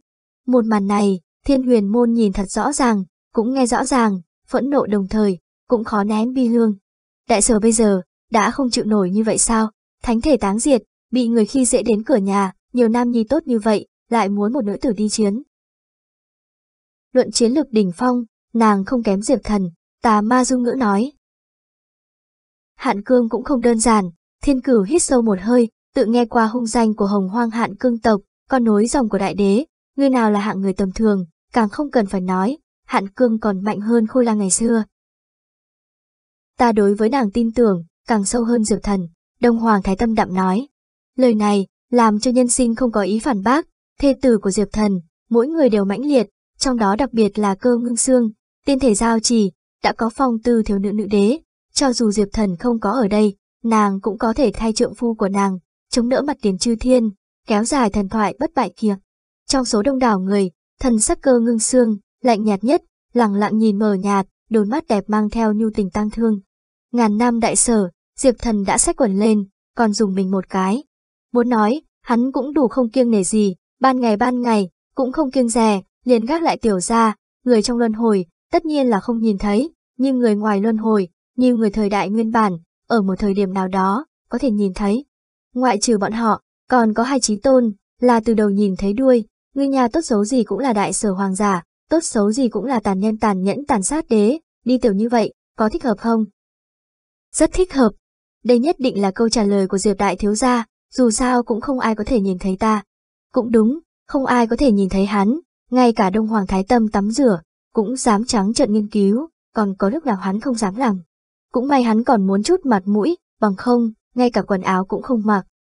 Một màn này, thiên huyền môn nhìn thật rõ ràng, cũng nghe rõ ràng, phẫn nộ đồng thời, cũng khó nén bi lương. Đại sở bây giờ, đã không chịu nổi như vậy sao, thánh thể táng diệt, bị người khi dễ đến cửa nhà, nhiều nam nhi tốt như vậy, lại muốn một nữ tử đi chiến. Luận chiến lược đỉnh phong, nàng không kém diệp thần, tà ma dung ngữ nói. Hạn cương cũng không đơn giản, Thiên cửu hít sâu một hơi, tự nghe qua hung danh của hồng hoang hạn cương tộc, con nối dòng của đại đế, người nào là hạng người tầm thường, càng không cần phải nói, hạn cương còn mạnh hơn khôi la ngày xưa. Ta đối với nàng tin tưởng, càng sâu hơn diệp thần, Đông Hoàng Thái Tâm đậm nói. Lời này, làm cho nhân sinh không có ý phản bác, thê tử của diệp thần, mỗi người đều mãnh liệt, trong đó đặc biệt là cơ ngưng xương, tiên thể giao Chỉ đã có phong tư thiếu nữ nữ đế, cho dù diệp thần không có ở đây, nàng cũng có thể thay trượng phu của nàng, chống đỡ mặt tiền chư thiên, kéo dài thần thoại bất bại kia. Trong số đông đảo người, thần sắc cơ ngưng xương, lạnh nhạt nhất, lặng lặng nhìn mờ nhạt, đôi mắt đẹp mang theo nhu tình tang thương. Ngàn năm đại sở, Diệp thần đã xách quần lên, còn dùng mình một cái. Muốn nói, hắn cũng đủ không kiêng nể gì, ban ngày ban ngày, cũng không kiêng rè, liền gác lại tiểu ra, người trong luân hồi, tất nhiên là không nhìn thấy, nhưng người ngoài luân hồi, như người thời đại nguyên bản, ở một thời điểm nào đó, có thể nhìn thấy. Ngoại trừ bọn họ, còn có hai trí tôn, là từ đầu nhìn thấy đuôi, người nhà tốt xấu gì cũng là đại sở hoàng giả, tốt xấu gì cũng là tàn nhân tàn nhẫn tàn sát đế, đi tiểu như vậy, có thích hợp không? Rất thích hợp. Đây nhất định là câu trả lời của Diệp Đại Thiếu Gia, dù sao cũng không ai có thể nhìn thấy ta. Cũng đúng, không ai có thể nhìn thấy hắn, ngay cả Đông Hoàng Thái Tâm tắm rửa, cũng dám trắng trợn nghiên cứu, còn có lúc nào hắn không dám làm. Cũng may hắn còn muốn chút mặt mũi, bằng không, ngay cả quần áo cũng không mặc.